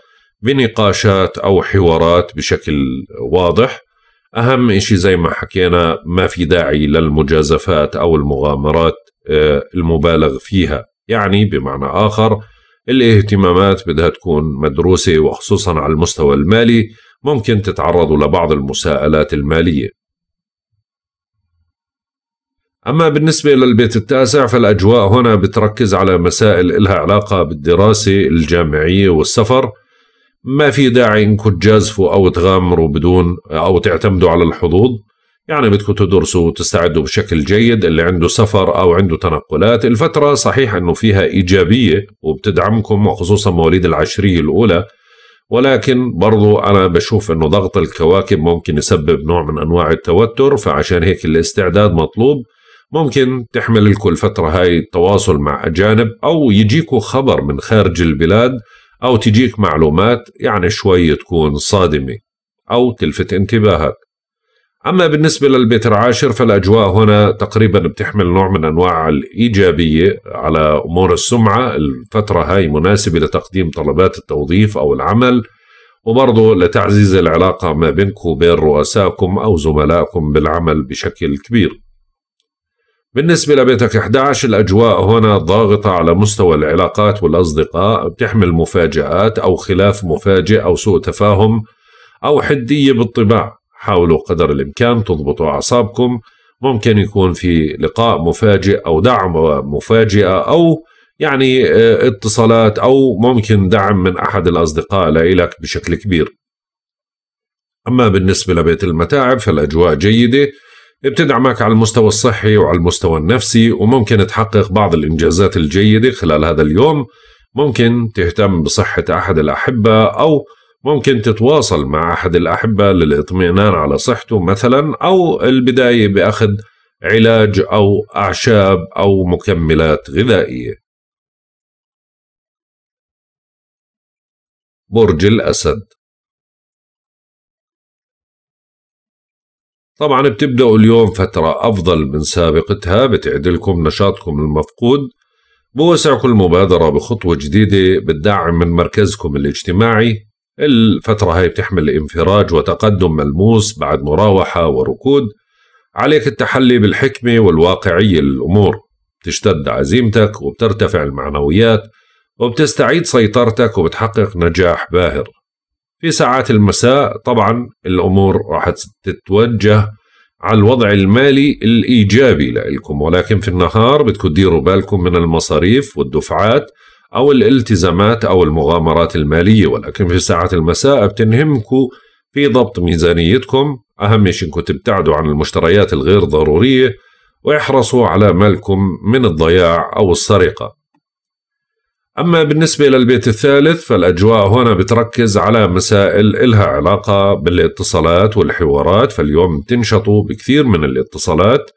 بنقاشات أو حوارات بشكل واضح أهم إشي زي ما حكينا ما في داعي للمجازفات أو المغامرات آه، المبالغ فيها يعني بمعنى آخر الاهتمامات بدها تكون مدروسة وخصوصا على المستوى المالي ممكن تتعرضوا لبعض المساءلات المالية أما بالنسبة للبيت التاسع فالأجواء هنا بتركز على مسائل إلها علاقة بالدراسة الجامعية والسفر ما في داعي انكم تجازفوا أو تغامروا بدون أو تعتمدوا على الحظوظ يعني بدكم تدرسوا وتستعدوا بشكل جيد اللي عنده سفر أو عنده تنقلات الفترة صحيح أنه فيها إيجابية وبتدعمكم وخصوصا مواليد العشرية الأولى ولكن برضو أنا بشوف أنه ضغط الكواكب ممكن يسبب نوع من أنواع التوتر فعشان هيك الاستعداد مطلوب ممكن تحمل لكم الفترة هاي التواصل مع أجانب أو يجيكوا خبر من خارج البلاد أو تجيك معلومات يعني شوي تكون صادمة أو تلفت انتباهك أما بالنسبة للبيت العاشر فالأجواء هنا تقريبا بتحمل نوع من أنواع الإيجابية على أمور السمعة الفترة هاي مناسبة لتقديم طلبات التوظيف أو العمل وبرضه لتعزيز العلاقة ما بينكم وبين رؤسائكم أو زملائكم بالعمل بشكل كبير بالنسبة لبيتك 11 الأجواء هنا ضاغطة على مستوى العلاقات والأصدقاء بتحمل مفاجآت أو خلاف مفاجئ أو سوء تفاهم أو حدية بالطباع حاولوا قدر الإمكان تضبطوا أعصابكم ممكن يكون في لقاء مفاجئ أو دعوة مفاجئة أو يعني آه، اتصالات أو ممكن دعم من أحد الأصدقاء لإلك بشكل كبير أما بالنسبة لبيت المتاعب فالأجواء جيدة بتدعمك على المستوى الصحي وعلى المستوى النفسي وممكن تحقق بعض الإنجازات الجيدة خلال هذا اليوم ممكن تهتم بصحة أحد الأحبة أو ممكن تتواصل مع أحد الأحبة للإطمئنان على صحته مثلا أو البداية بأخذ علاج أو أعشاب أو مكملات غذائية برج الأسد طبعا بتبدأوا اليوم فترة أفضل من سابقتها بتعدلكم نشاطكم المفقود بوسعكم المبادرة بخطوة جديدة بتدعم من مركزكم الاجتماعي الفترة هاي بتحمل انفراج وتقدم ملموس بعد مراوحة وركود عليك التحلي بالحكمة والواقعية للأمور بتشتد عزيمتك وبترتفع المعنويات وبتستعيد سيطرتك وبتحقق نجاح باهر في ساعات المساء طبعا الأمور راح تتوجه على الوضع المالي الإيجابي لإلكم ولكن في النهار بتكون تديروا بالكم من المصاريف والدفعات أو الالتزامات أو المغامرات المالية ولكن في ساعات المساء بتنهمكم في ضبط ميزانيتكم أهم شيء إنكم تبتعدوا عن المشتريات الغير ضرورية واحرصوا على مالكم من الضياع أو السرقة أما بالنسبة للبيت الثالث فالأجواء هنا بتركز على مسائل إلها علاقة بالاتصالات والحوارات فاليوم تنشطوا بكثير من الاتصالات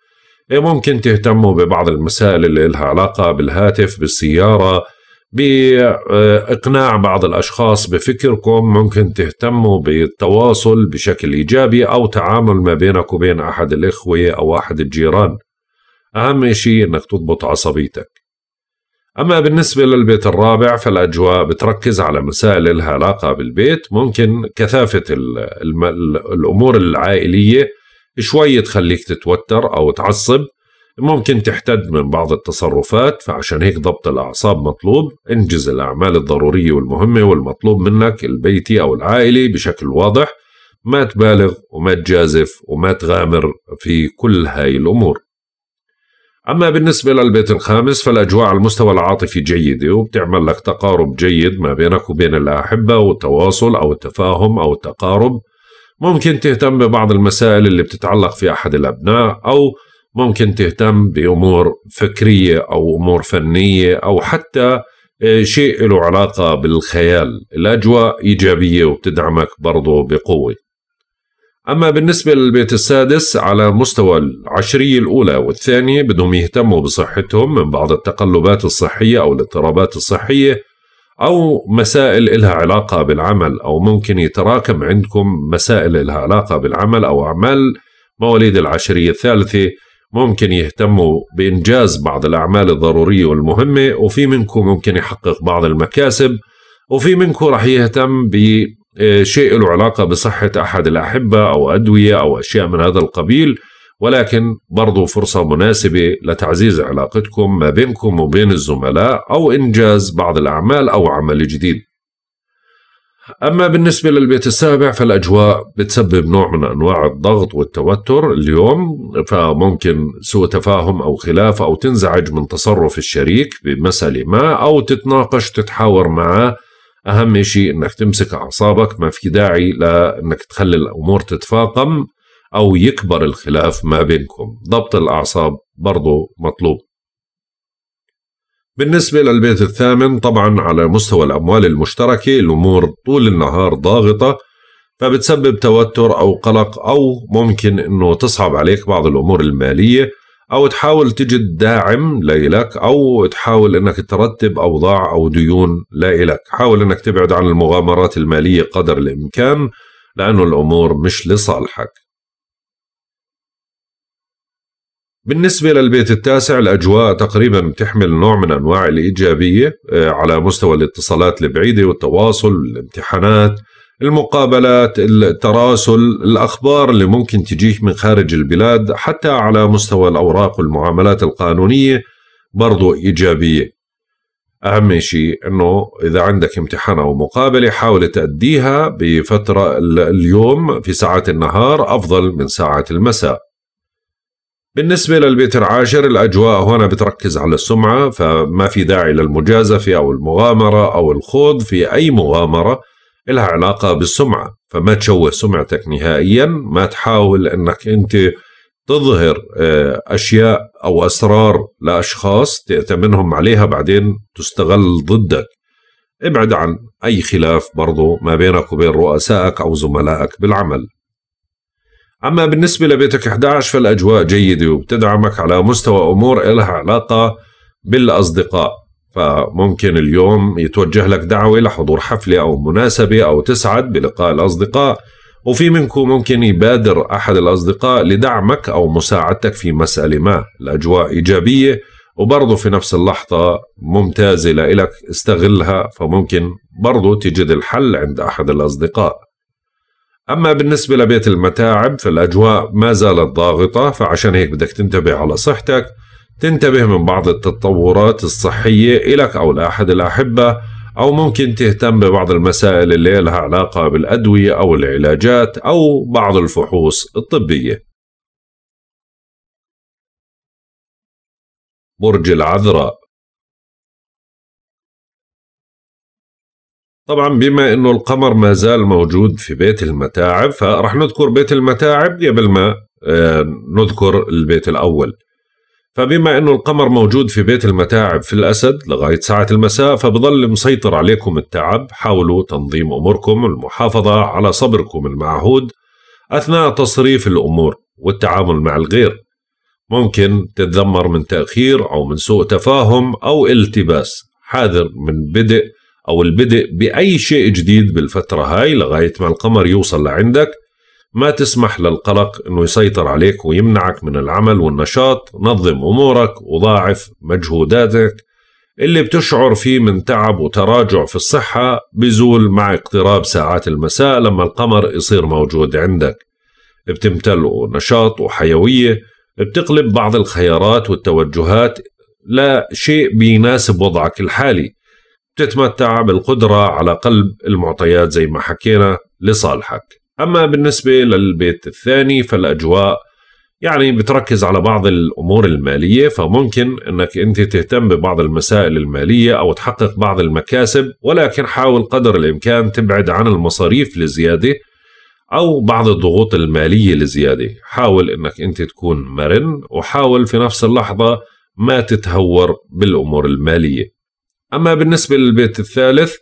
إيه، ممكن تهتموا ببعض المسائل اللي إلها علاقة بالهاتف بالسيارة باقناع بعض الاشخاص بفكركم ممكن تهتموا بالتواصل بشكل ايجابي او تعامل ما بينك وبين احد الاخوه او احد الجيران اهم شيء انك تضبط عصبيتك اما بالنسبه للبيت الرابع فالاجواء بتركز على مسائل لها علاقه بالبيت ممكن كثافه الامور العائليه شوي تخليك تتوتر او تعصب ممكن تحتد من بعض التصرفات فعشان هيك ضبط الأعصاب مطلوب انجز الأعمال الضرورية والمهمة والمطلوب منك البيتي أو العائلي بشكل واضح ما تبالغ وما تجازف وما تغامر في كل هاي الأمور أما بالنسبة للبيت الخامس فالأجواء على المستوى العاطفي جيدة وبتعمل لك تقارب جيد ما بينك وبين الأحبة والتواصل أو التفاهم أو التقارب ممكن تهتم ببعض المسائل اللي بتتعلق في أحد الأبناء أو ممكن تهتم بامور فكريه او امور فنيه او حتى آه، شيء له علاقه بالخيال، الاجواء ايجابيه وبتدعمك برضه بقوه. اما بالنسبه للبيت السادس على مستوى العشريه الاولى والثانيه بدهم يهتموا بصحتهم من بعض التقلبات الصحيه او الاضطرابات الصحيه أو مسائل إلها علاقة بالعمل أو ممكن يتراكم عندكم مسائل إلها علاقة بالعمل أو أعمال مواليد العشرية الثالثة ممكن يهتموا بإنجاز بعض الأعمال الضرورية والمهمة وفي منكم ممكن يحقق بعض المكاسب وفي منكم رح يهتم بشيء له علاقة بصحة أحد الأحبة أو أدوية أو أشياء من هذا القبيل ولكن برضو فرصة مناسبة لتعزيز علاقتكم ما بينكم وبين الزملاء أو إنجاز بعض الأعمال أو عمل جديد أما بالنسبة للبيت السابع فالأجواء بتسبب نوع من أنواع الضغط والتوتر اليوم فممكن سوء تفاهم أو خلاف أو تنزعج من تصرف الشريك بمسألة ما أو تتناقش تتحاور معه أهم شيء أنك تمسك أعصابك ما في داعي لأنك تخلي الأمور تتفاقم أو يكبر الخلاف ما بينكم ضبط الأعصاب برضو مطلوب بالنسبة للبيت الثامن طبعا على مستوى الأموال المشتركة الأمور طول النهار ضاغطة فبتسبب توتر أو قلق أو ممكن أنه تصعب عليك بعض الأمور المالية أو تحاول تجد داعم لإلك أو تحاول أنك ترتب أوضاع أو ديون لإلك حاول أنك تبعد عن المغامرات المالية قدر الإمكان لأنه الأمور مش لصالحك بالنسبة للبيت التاسع الأجواء تقريبا بتحمل نوع من أنواع الإيجابية آه، على مستوى الاتصالات البعيدة والتواصل الامتحانات المقابلات التراسل الأخبار اللي ممكن تجيك من خارج البلاد حتى على مستوى الأوراق والمعاملات القانونية برضو إيجابية أهم شيء أنه إذا عندك امتحان أو مقابلة حاول تأديها بفترة اليوم في ساعات النهار أفضل من ساعات المساء بالنسبة للبيت العاشر الأجواء هنا بتركز على السمعة فما في داعي للمجازفة أو المغامرة أو الخوض في أي مغامرة إلها علاقة بالسمعة فما تشوه سمعتك نهائيا ما تحاول أنك أنت تظهر آه، أشياء أو أسرار لأشخاص تأتمنهم عليها بعدين تستغل ضدك ابعد عن أي خلاف برضو ما بينك وبين رؤسائك أو زملائك بالعمل أما بالنسبة لبيتك 11 فالأجواء جيدة وبتدعمك على مستوى أمور إلها علاقة بالأصدقاء فممكن اليوم يتوجه لك دعوة لحضور حفلة أو مناسبة أو تسعد بلقاء الأصدقاء وفي منكم ممكن يبادر أحد الأصدقاء لدعمك أو مساعدتك في مسألة ما الأجواء إيجابية وبرضه في نفس اللحظة ممتازة لإلك استغلها فممكن برضه تجد الحل عند أحد الأصدقاء أما بالنسبة لبيت المتاعب فالأجواء ما زالت ضاغطة فعشان هيك بدك تنتبه على صحتك تنتبه من بعض التطورات الصحية إلك أو لأحد الأحبة أو ممكن تهتم ببعض المسائل اللي لها علاقة بالأدوية أو العلاجات أو بعض الفحوص الطبية برج العذراء طبعا بما انه القمر ما زال موجود في بيت المتاعب فرح نذكر بيت المتاعب قبل ما آه، نذكر البيت الاول فبما انه القمر موجود في بيت المتاعب في الاسد لغايه ساعه المساء فبظل مسيطر عليكم التعب حاولوا تنظيم اموركم والمحافظه على صبركم المعهود اثناء تصريف الامور والتعامل مع الغير ممكن تتذمر من تاخير او من سوء تفاهم او التباس حاذر من بدء أو البدء بأي شيء جديد بالفترة هاي لغاية ما القمر يوصل لعندك ما تسمح للقلق أنه يسيطر عليك ويمنعك من العمل والنشاط نظم أمورك وضاعف مجهوداتك اللي بتشعر فيه من تعب وتراجع في الصحة بزول مع اقتراب ساعات المساء لما القمر يصير موجود عندك بتمتلئ نشاط وحيوية بتقلب بعض الخيارات والتوجهات لشيء بيناسب وضعك الحالي بتتمتع بالقدرة على قلب المعطيات زي ما حكينا لصالحك أما بالنسبة للبيت الثاني فالأجواء يعني بتركز على بعض الأمور المالية فممكن أنك أنت تهتم ببعض المسائل المالية أو تحقق بعض المكاسب ولكن حاول قدر الإمكان تبعد عن المصاريف لزيادة أو بعض الضغوط المالية لزيادة حاول أنك أنت تكون مرن وحاول في نفس اللحظة ما تتهور بالأمور المالية أما بالنسبة للبيت الثالث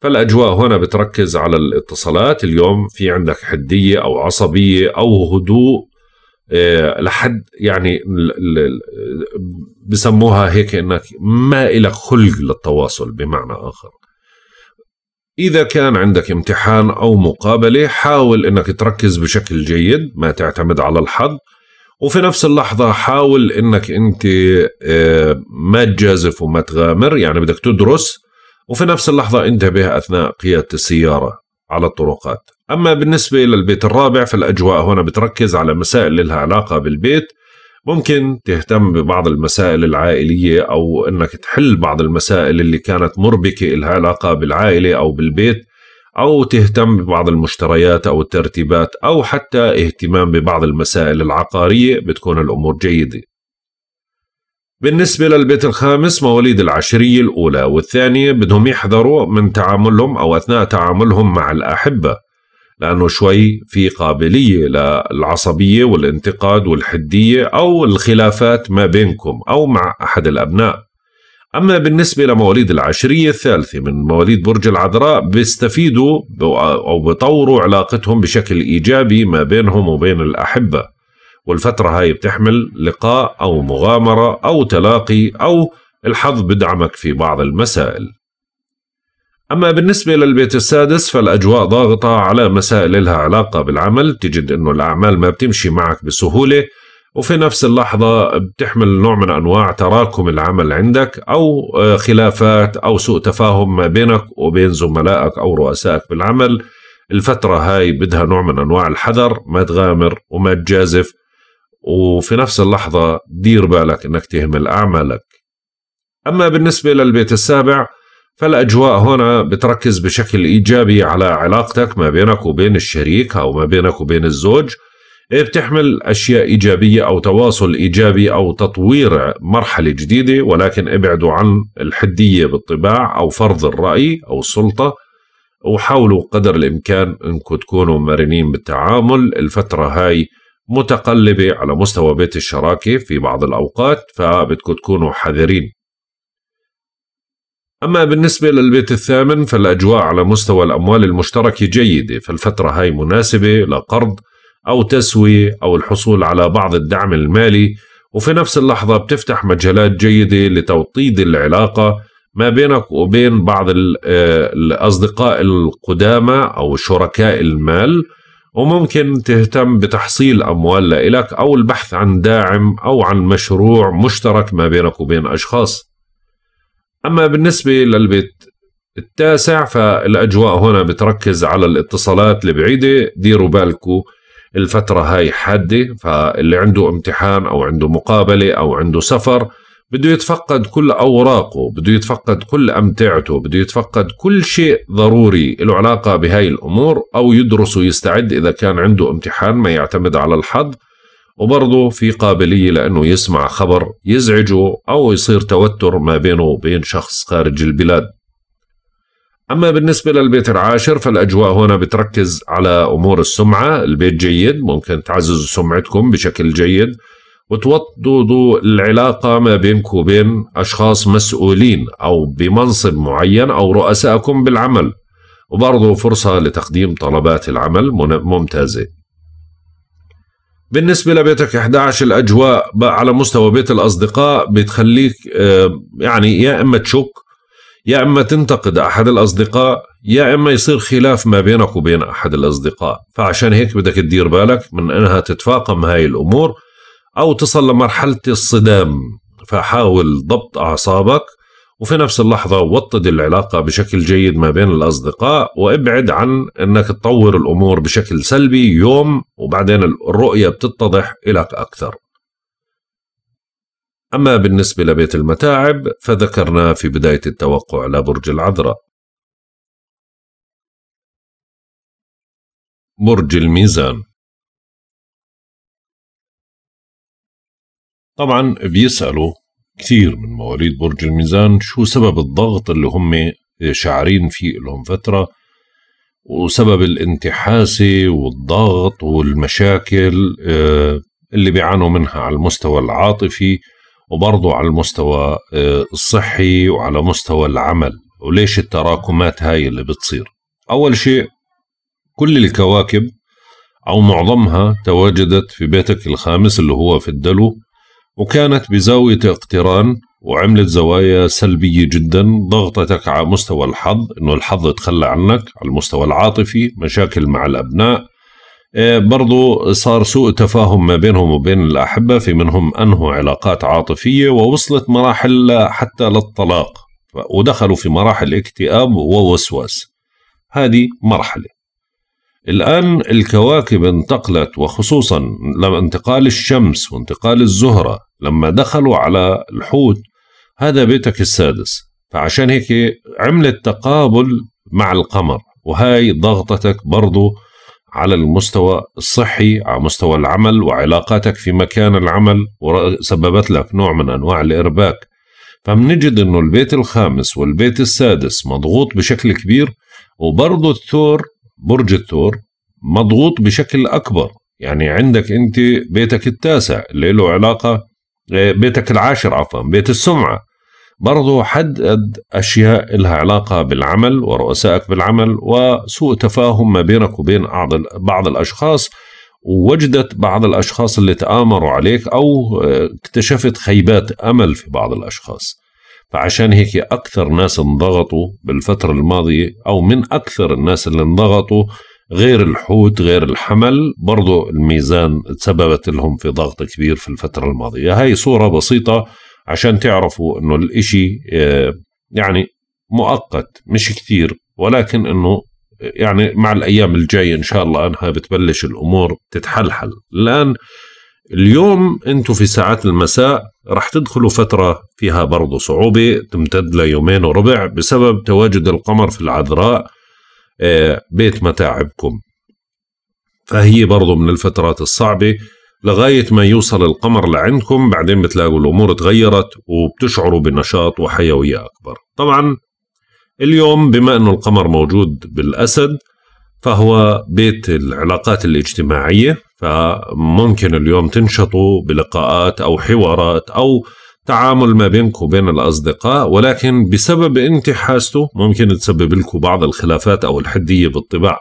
فالأجواء هنا بتركز على الاتصالات اليوم في عندك حدية أو عصبية أو هدوء آه، لحد يعني بسموها هيك انك ما إلك خلق للتواصل بمعنى اخر اذا كان عندك امتحان او مقابله حاول انك تركز بشكل جيد ما تعتمد على الحظ وفي نفس اللحظة حاول انك انت آه، ما تجازف وما تغامر يعني بدك تدرس وفي نفس اللحظة انتبه اثناء قيادة السيارة على الطرقات اما بالنسبة للبيت الرابع فالاجواء هنا بتركز على مسائل لها علاقة بالبيت ممكن تهتم ببعض المسائل العائلية أو أنك تحل بعض المسائل اللي كانت مربكة لها علاقة بالعائلة أو بالبيت أو تهتم ببعض المشتريات أو الترتيبات أو حتى اهتمام ببعض المسائل العقارية بتكون الأمور جيدة بالنسبة للبيت الخامس مواليد العشرية الأولى والثانية بدهم يحذروا من تعاملهم أو أثناء تعاملهم مع الأحبة لأنه شوي في قابلية للعصبية والانتقاد والحدية أو الخلافات ما بينكم أو مع أحد الأبناء أما بالنسبة لمواليد العشرية الثالثة من مواليد برج العذراء بيستفيدوا أو بطوروا علاقتهم بشكل إيجابي ما بينهم وبين الأحبة والفترة هاي بتحمل لقاء أو مغامرة أو تلاقي أو الحظ بدعمك في بعض المسائل أما بالنسبة للبيت السادس فالأجواء ضاغطة على مسائل لها علاقة بالعمل تجد أنه الأعمال ما بتمشي معك بسهولة وفي نفس اللحظة بتحمل نوع من أنواع تراكم العمل عندك أو آه، خلافات أو سوء تفاهم ما بينك وبين زملائك أو رؤسائك بالعمل الفترة هاي بدها نوع من أنواع الحذر ما تغامر وما تجازف وفي نفس اللحظة دير بالك أنك تهمل أعمالك أما بالنسبة للبيت السابع فالأجواء هنا بتركز بشكل إيجابي على علاقتك ما بينك وبين الشريك أو ما بينك وبين الزوج إيه، بتحمل اشياء ايجابيه او تواصل ايجابي او تطوير مرحله جديده ولكن ابعدوا عن الحديه بالطباع او فرض الراي او السلطه وحاولوا قدر الامكان انكم تكونوا مرنين بالتعامل الفتره هاي متقلبه على مستوى بيت الشراكه في بعض الاوقات فبدكم تكونوا حذرين أما بالنسبة للبيت الثامن فالأجواء على مستوى الأموال المشتركة جيدة فالفترة هاي مناسبة لقرض أو تسوية أو الحصول على بعض الدعم المالي وفي نفس اللحظة بتفتح مجالات جيدة لتوطيد العلاقة ما بينك وبين بعض آه، الأصدقاء القدامى أو شركاء المال وممكن تهتم بتحصيل أموال لإلك أو البحث عن داعم أو عن مشروع مشترك ما بينك وبين أشخاص أما بالنسبة للبيت التاسع فالأجواء هنا بتركز على الاتصالات البعيدة ديروا بالكم الفترة هاي حادة فاللي عنده امتحان أو عنده مقابلة أو عنده سفر بده يتفقد كل أوراقه بده يتفقد كل أمتعته بده يتفقد كل شيء ضروري له علاقة بهاي الأمور أو يدرس ويستعد إذا كان عنده امتحان ما يعتمد على الحظ وبرضه في قابلية لأنه يسمع خبر يزعجه أو يصير توتر ما بينه وبين شخص خارج البلاد أما بالنسبة للبيت العاشر فالأجواء هنا بتركز على أمور السمعة البيت جيد ممكن تعززوا سمعتكم بشكل جيد وتوضوا العلاقة ما بينك وبين أشخاص مسؤولين أو بمنصب معين أو رؤسائكم بالعمل وبرضه فرصة لتقديم طلبات العمل ممتازة بالنسبة لبيتك 11 الأجواء على مستوى بيت الأصدقاء بتخليك آه، يعني يا إما تشك يا اما تنتقد احد الاصدقاء يا اما يصير خلاف ما بينك وبين احد الاصدقاء فعشان هيك بدك تدير بالك من انها تتفاقم هاي الامور او تصل لمرحله الصدام فحاول ضبط اعصابك وفي نفس اللحظة وطد العلاقة بشكل جيد ما بين الأصدقاء وابعد عن أنك تطور الأمور بشكل سلبي يوم وبعدين الرؤية بتتضح لك أكثر أما بالنسبة لبيت المتاعب فذكرناه في بداية التوقع لبرج العذراء برج الميزان طبعا بيسألوا كثير من مواليد برج الميزان شو سبب الضغط اللي هم شاعرين فيه لهم فترة وسبب الانتحاسة والضغط والمشاكل آه، اللي بيعانوا منها على المستوى العاطفي وبرضه على المستوى آه، الصحي وعلى مستوى العمل وليش التراكمات هاي اللي بتصير أول شيء كل الكواكب أو معظمها تواجدت في بيتك الخامس اللي هو في الدلو وكانت بزاوية اقتران وعملت زوايا سلبية جدا ضغطتك على مستوى الحظ انه الحظ تخلى عنك على المستوى العاطفي مشاكل مع الأبناء إيه، برضو صار سوء تفاهم ما بينهم وبين الأحبة في منهم أنهوا علاقات عاطفية ووصلت مراحل حتى للطلاق ودخلوا في مراحل اكتئاب ووسواس هذه مرحلة الآن الكواكب انتقلت وخصوصا لما انتقال الشمس وانتقال الزهرة لما دخلوا على الحوت هذا بيتك السادس فعشان هيك عملت تقابل مع القمر وهاي ضغطتك برضو على المستوى الصحي على مستوى العمل وعلاقاتك في مكان العمل وسببت لك نوع من أنواع الإرباك فبنجد أنه البيت الخامس والبيت السادس مضغوط بشكل كبير وبرضه الثور برج الثور مضغوط بشكل أكبر يعني عندك أنت بيتك التاسع اللي له علاقة آه، بيتك العاشر عفوا بيت السمعة برضو حدد أشياء لها علاقة بالعمل ورؤسائك بالعمل وسوء تفاهم ما بينك وبين بعض الأشخاص ووجدت بعض الأشخاص اللي تآمروا عليك أو آه، اكتشفت خيبات أمل في بعض الأشخاص فعشان هيك أكثر ناس انضغطوا بالفترة الماضية أو من أكثر الناس اللي انضغطوا غير الحوت غير الحمل برضو الميزان تسببت لهم في ضغط كبير في الفترة الماضية هاي صورة بسيطة عشان تعرفوا انه الاشي آه، يعني مؤقت مش كثير ولكن انه آه، يعني مع الايام الجايه ان شاء الله انها بتبلش الامور تتحلحل الان اليوم انتم في ساعات المساء رح تدخلوا فترة فيها برضو صعوبة تمتد ليومين وربع بسبب تواجد القمر في العذراء آه، بيت متاعبكم فهي برضو من الفترات الصعبة لغاية ما يوصل القمر لعندكم بعدين بتلاقوا الأمور تغيرت وبتشعروا بنشاط وحيوية أكبر طبعا اليوم بما أنه القمر موجود بالأسد فهو بيت العلاقات الاجتماعية فممكن اليوم تنشطوا بلقاءات أو حوارات أو تعامل ما بينك وبين الأصدقاء ولكن بسبب انتحاسته ممكن تسبب لكم بعض الخلافات أو الحدية بالطباع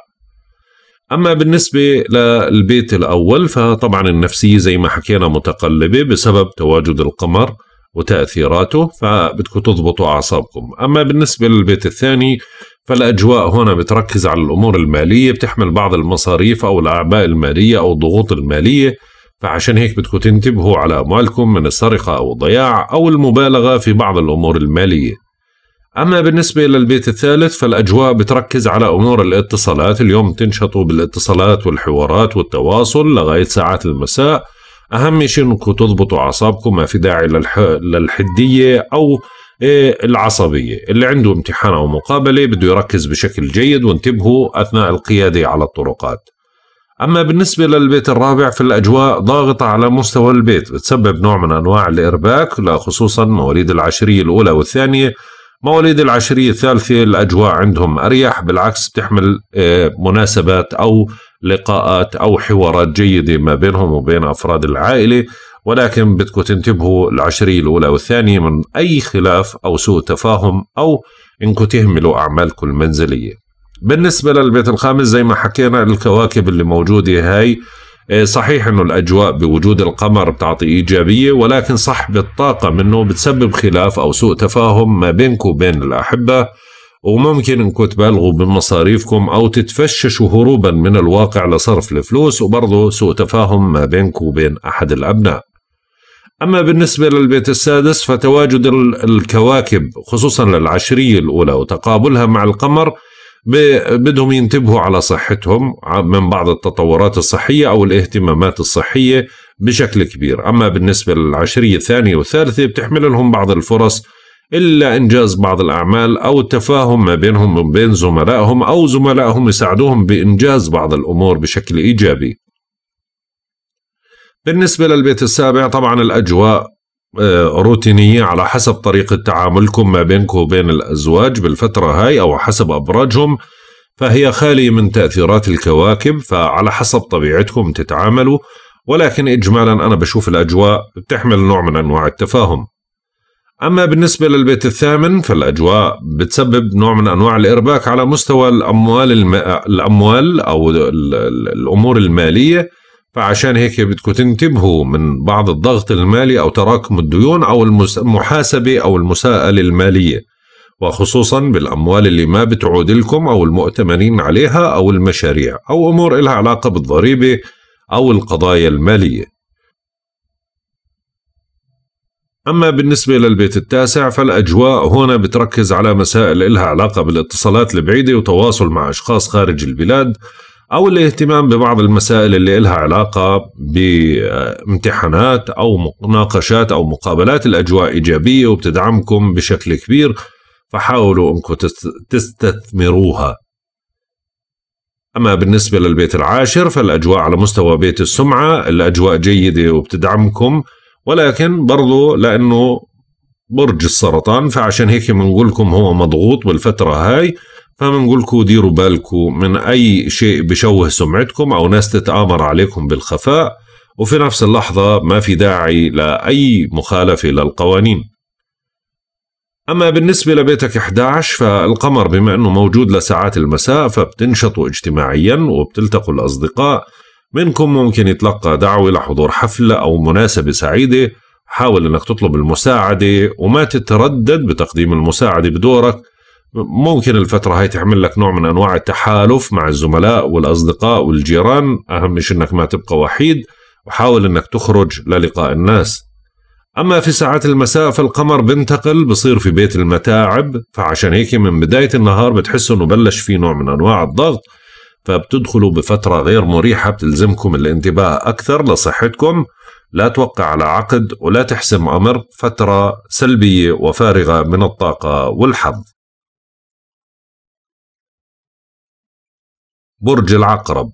أما بالنسبة للبيت الأول فطبعا النفسية زي ما حكينا متقلبة بسبب تواجد القمر وتأثيراته فبدكم تضبطوا أعصابكم أما بالنسبة للبيت الثاني فالأجواء هنا بتركز على الأمور المالية بتحمل بعض المصاريف أو الأعباء المالية أو الضغوط المالية فعشان هيك بدكم تنتبهوا على أموالكم من السرقة أو الضياع أو المبالغة في بعض الأمور المالية أما بالنسبة للبيت الثالث فالأجواء بتركز على أمور الاتصالات اليوم تنشطوا بالاتصالات والحوارات والتواصل لغاية ساعات المساء أهم شيء أنكم تضبطوا أعصابكم ما في داعي للح... للحدية أو إيه، العصبية اللي عنده امتحان أو مقابلة بده يركز بشكل جيد وانتبهوا أثناء القيادة على الطرقات أما بالنسبة للبيت الرابع فالأجواء ضاغطة على مستوى البيت بتسبب نوع من أنواع الإرباك خصوصا مواليد العشرية الأولى والثانية مواليد العشرية الثالثة الأجواء عندهم أريح بالعكس بتحمل آه، مناسبات أو لقاءات أو حوارات جيدة ما بينهم وبين أفراد العائلة ولكن بدكم تنتبهوا العشرية الأولى والثانية من أي خلاف أو سوء تفاهم أو إنكم تهملوا أعمالكم المنزلية بالنسبة للبيت الخامس زي ما حكينا الكواكب اللي موجودة هاي إيه، صحيح انه الاجواء بوجود القمر بتعطي ايجابيه ولكن صح بالطاقه منه بتسبب خلاف او سوء تفاهم ما بينكم وبين الاحبه وممكن انكم تبالغوا بمصاريفكم او تتفششوا هروبا من الواقع لصرف الفلوس وبرضه سوء تفاهم ما بينكم وبين احد الابناء. اما بالنسبه للبيت السادس فتواجد الكواكب خصوصا للعشريه الاولى وتقابلها مع القمر بدهم ينتبهوا على صحتهم من بعض التطورات الصحية أو الاهتمامات الصحية بشكل كبير أما بالنسبة للعشرية الثانية والثالثة بتحمل لهم بعض الفرص إلا إنجاز بعض الأعمال أو التفاهم ما بينهم وبين بين زملائهم أو زملائهم يساعدوهم بإنجاز بعض الأمور بشكل إيجابي بالنسبة للبيت السابع طبعا الأجواء آه، روتينية على حسب طريقة تعاملكم ما بينكم وبين الأزواج بالفترة هاي أو حسب أبراجهم فهي خالية من تأثيرات الكواكب فعلى حسب طبيعتكم تتعاملوا ولكن إجمالا أنا بشوف الأجواء بتحمل نوع من أنواع التفاهم أما بالنسبة للبيت الثامن فالأجواء بتسبب نوع من أنواع الإرباك على مستوى الأموال الم... الأموال أو الأمور المالية فعشان هيك بدكم تنتبهوا من بعض الضغط المالي أو تراكم الديون أو المحاسبة أو المساءلة المالية وخصوصا بالأموال اللي ما بتعود لكم أو المؤتمنين عليها أو المشاريع أو أمور إلها علاقة بالضريبة أو القضايا المالية أما بالنسبة للبيت التاسع فالأجواء هنا بتركز على مسائل إلها علاقة بالاتصالات البعيدة وتواصل مع أشخاص خارج البلاد او الاهتمام ببعض المسائل اللي إلها علاقه بامتحانات او مناقشات او مقابلات الاجواء ايجابيه وبتدعمكم بشكل كبير فحاولوا انكم تستثمروها. اما بالنسبه للبيت العاشر فالاجواء على مستوى بيت السمعه الاجواء جيده وبتدعمكم ولكن برضو لانه برج السرطان فعشان هيك بنقول لكم هو مضغوط بالفتره هاي فبنقول لكم ديروا بالكم من اي شيء بشوه سمعتكم او ناس تتامر عليكم بالخفاء وفي نفس اللحظه ما في داعي لاي مخالفه للقوانين أما بالنسبة لبيتك 11 فالقمر بما أنه موجود لساعات المساء فبتنشطوا اجتماعيا وبتلتقوا الأصدقاء منكم ممكن يتلقى دعوة لحضور حفلة أو مناسبة سعيدة حاول أنك تطلب المساعدة وما تتردد بتقديم المساعدة بدورك ممكن الفترة هاي تعمل لك نوع من أنواع التحالف مع الزملاء والأصدقاء والجيران أهم شيء أنك ما تبقى وحيد وحاول أنك تخرج للقاء الناس أما في ساعات المساء فالقمر بنتقل بصير في بيت المتاعب فعشان هيك من بداية النهار بتحس أنه بلش في نوع من أنواع الضغط فبتدخلوا بفترة غير مريحة بتلزمكم الانتباه أكثر لصحتكم لا توقع على عقد ولا تحسم أمر فترة سلبية وفارغة من الطاقة والحظ برج العقرب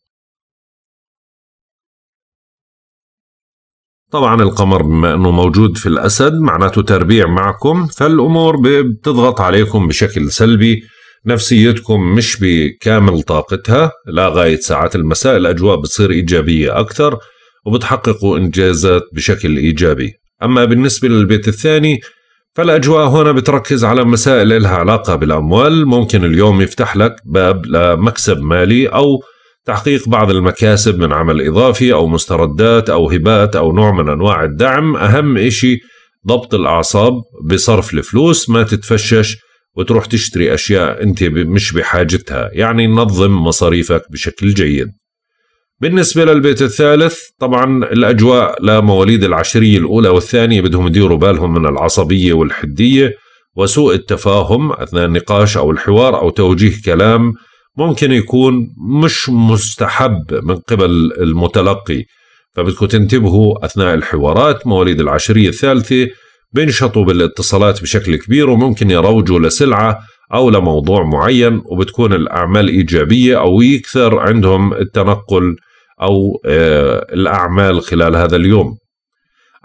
طبعا القمر بما انه موجود في الاسد معناته تربيع معكم فالامور بتضغط عليكم بشكل سلبي نفسيتكم مش بكامل طاقتها لا غاية ساعات المساء الأجواء بتصير إيجابية أكثر وبتحققوا إنجازات بشكل إيجابي أما بالنسبة للبيت الثاني فالأجواء هنا بتركز على مسائل لها علاقة بالأموال ممكن اليوم يفتح لك باب لمكسب مالي أو تحقيق بعض المكاسب من عمل إضافي أو مستردات أو هبات أو نوع من أنواع الدعم أهم إشي ضبط الأعصاب بصرف الفلوس ما تتفشش وتروح تشتري أشياء أنت مش بحاجتها يعني نظم مصاريفك بشكل جيد بالنسبة للبيت الثالث طبعا الأجواء لمواليد العشرية الأولى والثانية بدهم يديروا بالهم من العصبية والحدية وسوء التفاهم أثناء النقاش أو الحوار أو توجيه كلام ممكن يكون مش مستحب من قبل المتلقي فبدكم تنتبهوا أثناء الحوارات مواليد العشرية الثالثة بينشطوا بالاتصالات بشكل كبير وممكن يروجوا لسلعة أو لموضوع معين وبتكون الأعمال إيجابية أو يكثر عندهم التنقل أو آه، الأعمال خلال هذا اليوم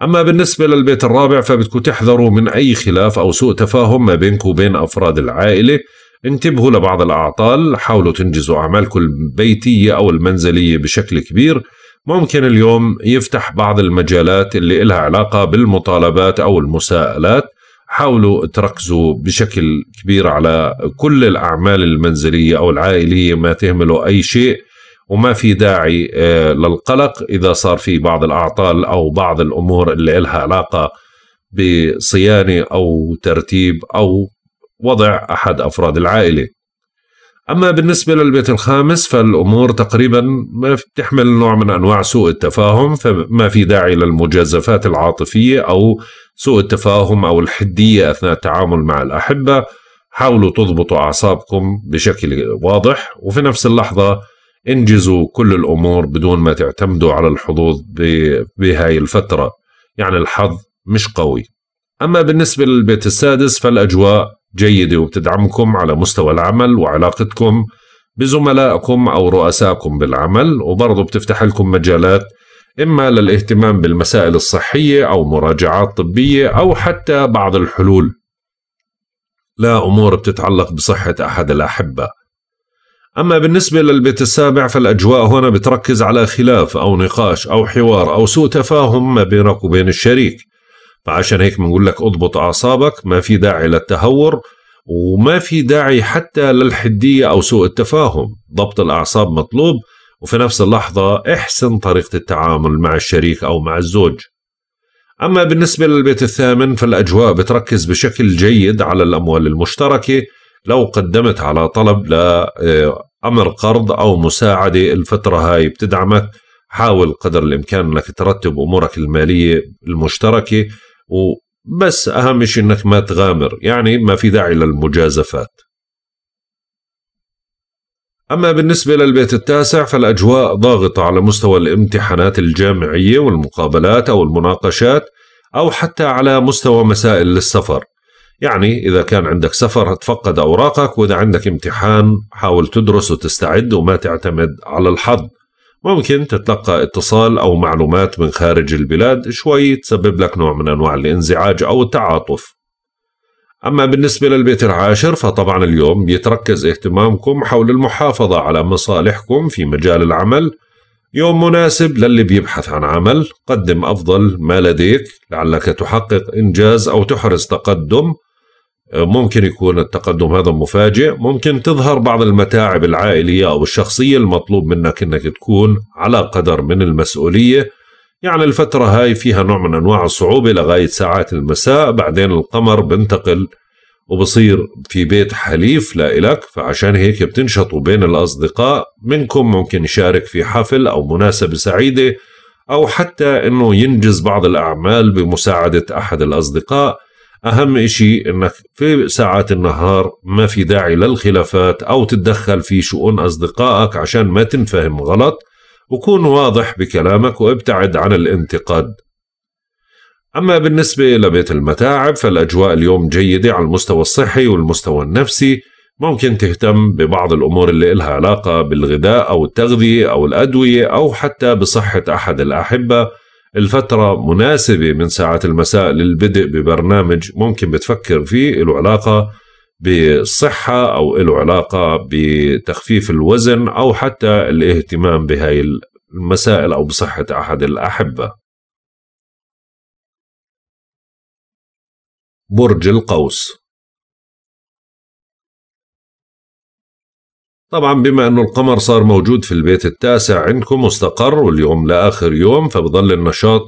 أما بالنسبة للبيت الرابع فبدكم تحذروا من أي خلاف أو سوء تفاهم ما بينكم وبين أفراد العائلة انتبهوا لبعض الأعطال حاولوا تنجزوا أعمالكم البيتية أو المنزلية بشكل كبير ممكن اليوم يفتح بعض المجالات اللي إلها علاقة بالمطالبات أو المساءلات حاولوا تركزوا بشكل كبير على كل الأعمال المنزلية أو العائلية ما تهملوا أي شيء وما في داعي آه، للقلق اذا صار في بعض الاعطال او بعض الامور اللي لها علاقه بصيانه او ترتيب او وضع احد افراد العائله. اما بالنسبه للبيت الخامس فالامور تقريبا ما بتحمل نوع من انواع سوء التفاهم فما في داعي للمجازفات العاطفيه او سوء التفاهم او الحديه اثناء التعامل مع الاحبه. حاولوا تضبطوا اعصابكم بشكل واضح وفي نفس اللحظه انجزوا كل الامور بدون ما تعتمدوا على الحظوظ بهاي الفتره يعني الحظ مش قوي اما بالنسبه للبيت السادس فالاجواء جيده وبتدعمكم على مستوى العمل وعلاقتكم بزملائكم او رؤسائكم بالعمل وبرضه بتفتح لكم مجالات اما للاهتمام بالمسائل الصحيه او مراجعات طبيه او حتى بعض الحلول لا امور بتتعلق بصحه احد الاحبه أما بالنسبة للبيت السابع فالأجواء هنا بتركز على خلاف أو نقاش أو حوار أو سوء تفاهم ما بينك وبين الشريك فعشان هيك بنقول لك اضبط أعصابك ما في داعي للتهور وما في داعي حتى للحدية أو سوء التفاهم ضبط الأعصاب مطلوب وفي نفس اللحظة احسن طريقة التعامل مع الشريك أو مع الزوج أما بالنسبة للبيت الثامن فالأجواء بتركز بشكل جيد على الأموال المشتركة لو قدمت على طلب لأمر آه، قرض أو مساعدة الفترة هاي بتدعمك حاول قدر الإمكان أنك ترتب أمورك المالية المشتركة وبس أهم شيء أنك ما تغامر يعني ما في داعي للمجازفات أما بالنسبة للبيت التاسع فالأجواء ضاغطة على مستوى الامتحانات الجامعية والمقابلات أو المناقشات أو حتى على مستوى مسائل السفر يعني إذا كان عندك سفر هتفقد أوراقك وإذا عندك امتحان حاول تدرس وتستعد وما تعتمد على الحظ ممكن تتلقى اتصال أو معلومات من خارج البلاد شوي تسبب لك نوع من أنواع الانزعاج أو التعاطف أما بالنسبة للبيت العاشر فطبعا اليوم بيتركز اهتمامكم حول المحافظة على مصالحكم في مجال العمل يوم مناسب للي بيبحث عن عمل قدم أفضل ما لديك لعلك تحقق إنجاز أو تحرز تقدم آه، ممكن يكون التقدم هذا مفاجئ ممكن تظهر بعض المتاعب العائلية أو الشخصية المطلوب منك أنك تكون على قدر من المسؤولية يعني الفترة هاي فيها نوع من أنواع الصعوبة لغاية ساعات المساء بعدين القمر بنتقل وبصير في بيت حليف لإلك فعشان هيك بتنشطوا بين الأصدقاء منكم ممكن يشارك في حفل أو مناسبة سعيدة أو حتى أنه ينجز بعض الأعمال بمساعدة أحد الأصدقاء أهم إشي أنك في ساعات النهار ما في داعي للخلافات أو تتدخل في شؤون أصدقائك عشان ما تنفهم غلط وكون واضح بكلامك وابتعد عن الانتقاد أما بالنسبة لبيت المتاعب فالأجواء اليوم جيدة على المستوى الصحي والمستوى النفسي ممكن تهتم ببعض الأمور اللي إلها علاقة بالغذاء أو التغذية أو الأدوية أو حتى بصحة أحد الأحبة الفترة مناسبة من ساعات المساء للبدء ببرنامج ممكن بتفكر فيه له علاقة بالصحة أو له علاقة بتخفيف الوزن أو حتى الاهتمام بهاي المسائل أو بصحة أحد الأحبة برج القوس طبعا بما انه القمر صار موجود في البيت التاسع عندكم واستقر واليوم لاخر يوم فبضل النشاط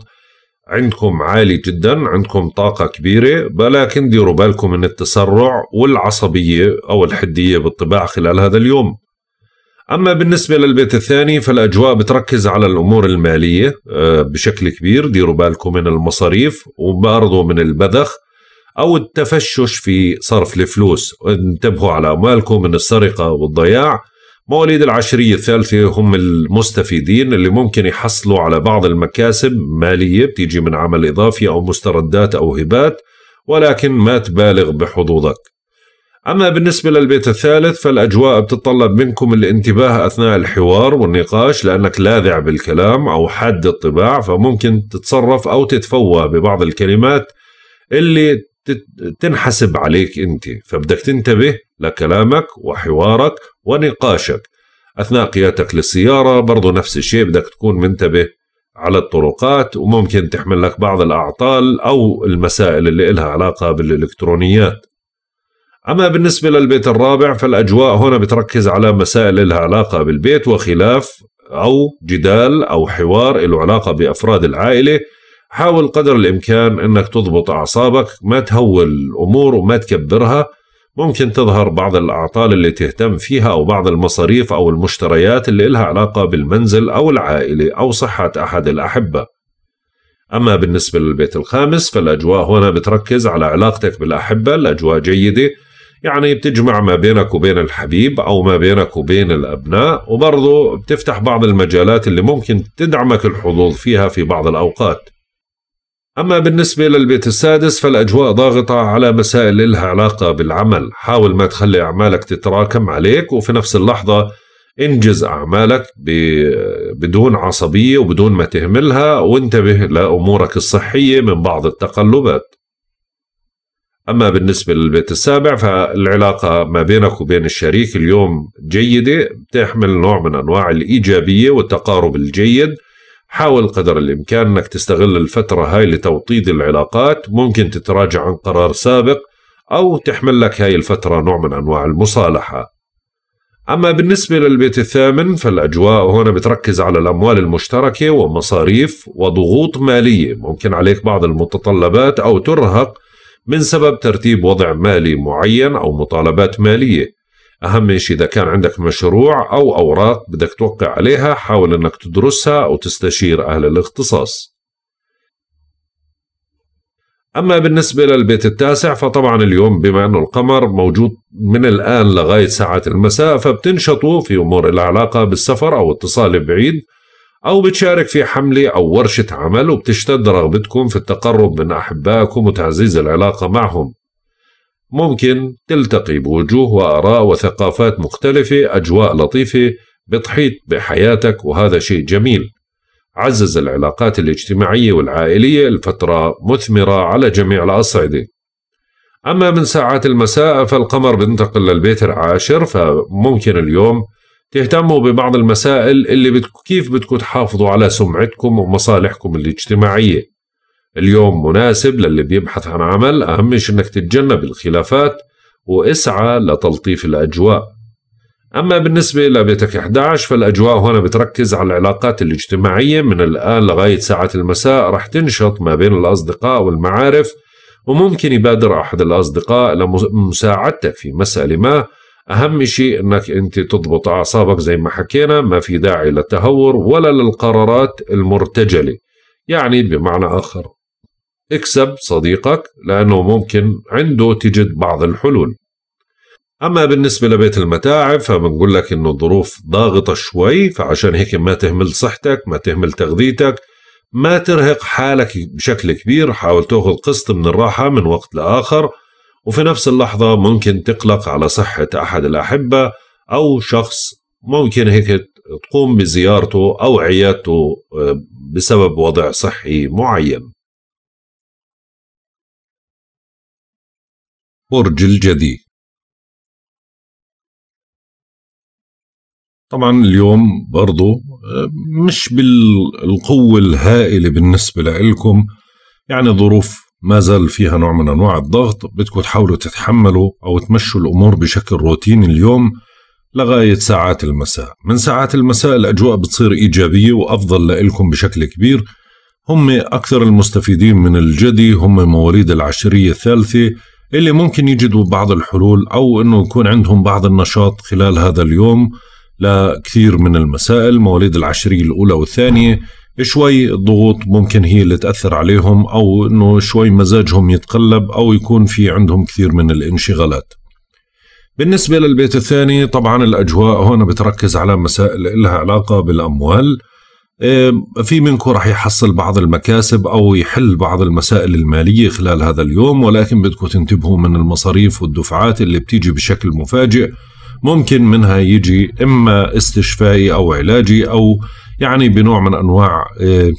عندكم عالي جدا عندكم طاقة كبيرة ولكن ديروا بالكم من التسرع والعصبية أو الحدية بالطباع خلال هذا اليوم أما بالنسبة للبيت الثاني فالأجواء بتركز على الأمور المالية آه، بشكل كبير ديروا بالكم من المصاريف وبرضه من البذخ أو التفشش في صرف الفلوس انتبهوا على أموالكم من السرقة والضياع مواليد العشرية الثالثة هم المستفيدين اللي ممكن يحصلوا على بعض المكاسب مالية بتيجي من عمل إضافي أو مستردات أو هبات ولكن ما تبالغ بحظوظك أما بالنسبة للبيت الثالث فالأجواء بتطلب منكم الانتباه أثناء الحوار والنقاش لأنك لاذع بالكلام أو حاد الطباع فممكن تتصرف أو تتفوه ببعض الكلمات اللي تنحسب عليك انت فبدك تنتبه لكلامك وحوارك ونقاشك اثناء قيادتك للسياره برضه نفس الشيء بدك تكون منتبه على الطرقات وممكن تحمل لك بعض الاعطال او المسائل اللي لها علاقه بالالكترونيات اما بالنسبه للبيت الرابع فالاجواء هنا بتركز على مسائل لها علاقه بالبيت وخلاف او جدال او حوار له علاقه بافراد العائله حاول قدر الإمكان أنك تضبط أعصابك ما تهول الأمور وما تكبرها ممكن تظهر بعض الأعطال اللي تهتم فيها أو بعض المصاريف أو المشتريات اللي إلها علاقة بالمنزل أو العائلة أو صحة أحد الأحبة أما بالنسبة للبيت الخامس فالأجواء هنا بتركز على علاقتك بالأحبة الأجواء جيدة يعني بتجمع ما بينك وبين الحبيب أو ما بينك وبين الأبناء وبرضه بتفتح بعض المجالات اللي ممكن تدعمك الحظوظ فيها في بعض الأوقات أما بالنسبة للبيت السادس فالأجواء ضاغطة على مسائل لها علاقة بالعمل حاول ما تخلي أعمالك تتراكم عليك وفي نفس اللحظة انجز أعمالك بدون عصبية وبدون ما تهملها وانتبه لأمورك الصحية من بعض التقلبات أما بالنسبة للبيت السابع فالعلاقة ما بينك وبين الشريك اليوم جيدة بتحمل نوع من أنواع الإيجابية والتقارب الجيد حاول قدر الإمكان أنك تستغل الفترة هاي لتوطيد العلاقات ممكن تتراجع عن قرار سابق أو تحمل لك هاي الفترة نوع من أنواع المصالحة أما بالنسبة للبيت الثامن فالأجواء هنا بتركز على الأموال المشتركة ومصاريف وضغوط مالية ممكن عليك بعض المتطلبات أو ترهق من سبب ترتيب وضع مالي معين أو مطالبات مالية أهم شيء إذا كان عندك مشروع أو أوراق بدك توقع عليها حاول أنك تدرسها أو تستشير أهل الاختصاص أما بالنسبة للبيت التاسع فطبعا اليوم بما أنه القمر موجود من الآن لغاية ساعات المساء فبتنشطوا في أمور العلاقة بالسفر أو اتصال بعيد أو بتشارك في حملة أو ورشة عمل وبتشتد رغبتكم في التقرب من أحبائكم وتعزيز العلاقة معهم ممكن تلتقي بوجوه وآراء وثقافات مختلفة أجواء لطيفة بتحيط بحياتك وهذا شيء جميل عزز العلاقات الاجتماعية والعائلية لفترة مثمرة على جميع الأصعدة أما من ساعات المساء فالقمر بينتقل للبيت العاشر فممكن اليوم تهتموا ببعض المسائل اللي بت... كيف بدكم تحافظوا على سمعتكم ومصالحكم الاجتماعية اليوم مناسب للي بيبحث عن عمل أهم شيء إنك تتجنب الخلافات واسعى لتلطيف الأجواء أما بالنسبة لبيتك 11 فالأجواء هنا بتركز على العلاقات الاجتماعية من الآن لغاية ساعة المساء رح تنشط ما بين الأصدقاء والمعارف وممكن يبادر أحد الأصدقاء لمساعدتك في مسألة ما أهم شيء أنك أنت تضبط أعصابك زي ما حكينا ما في داعي للتهور ولا للقرارات المرتجلة يعني بمعنى آخر اكسب صديقك لأنه ممكن عنده تجد بعض الحلول أما بالنسبة لبيت المتاعب فبنقول لك إنه الظروف ضاغطة شوي فعشان هيك ما تهمل صحتك ما تهمل تغذيتك ما ترهق حالك بشكل كبير حاول تأخذ قسط من الراحة من وقت لآخر وفي نفس اللحظة ممكن تقلق على صحة أحد الأحبة أو شخص ممكن هيك تقوم بزيارته أو عيادته آه، بسبب وضع صحي معين برج الجدي طبعا اليوم برضو آه، مش بالقوة الهائلة بالنسبة لإلكم يعني ظروف ما زال فيها نوع من أنواع الضغط بدكم تحاولوا تتحملوا أو تمشوا الأمور بشكل روتيني اليوم لغاية ساعات المساء من ساعات المساء الأجواء بتصير إيجابية وأفضل لإلكم بشكل كبير هم أكثر المستفيدين من الجدي هم مواليد العشرية الثالثة اللي ممكن يجدوا بعض الحلول أو أنه يكون عندهم بعض النشاط خلال هذا اليوم لكثير من المسائل مواليد العشرية الأولى والثانية شوي الضغوط ممكن هي اللي تأثر عليهم أو أنه شوي مزاجهم يتقلب أو يكون في عندهم كثير من الانشغالات بالنسبة للبيت الثاني طبعا الأجواء هنا بتركز على مسائل لها علاقة بالأموال في منكم راح يحصل بعض المكاسب او يحل بعض المسائل الماليه خلال هذا اليوم ولكن بدكم تنتبهوا من المصاريف والدفعات اللي بتيجي بشكل مفاجئ ممكن منها يجي اما استشفائي او علاجي او يعني بنوع من انواع آه،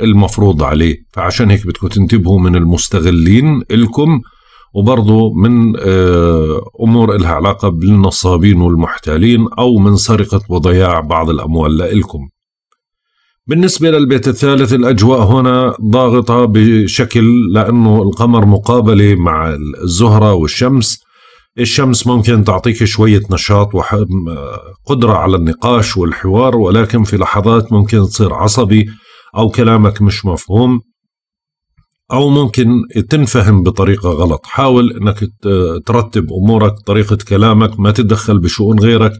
المفروض عليه فعشان هيك بدكم تنتبهوا من المستغلين إلكم وبرضه من آه، أمور إلها علاقة بالنصابين والمحتالين أو من سرقة وضياع بعض الأموال لإلكم بالنسبة للبيت الثالث الأجواء هنا ضاغطة بشكل لأنه القمر مقابلة مع الزهرة والشمس الشمس ممكن تعطيك شوية نشاط وقدرة على النقاش والحوار ولكن في لحظات ممكن تصير عصبي أو كلامك مش مفهوم أو ممكن تنفهم بطريقة غلط حاول أنك ترتب أمورك طريقة كلامك ما تتدخل بشؤون غيرك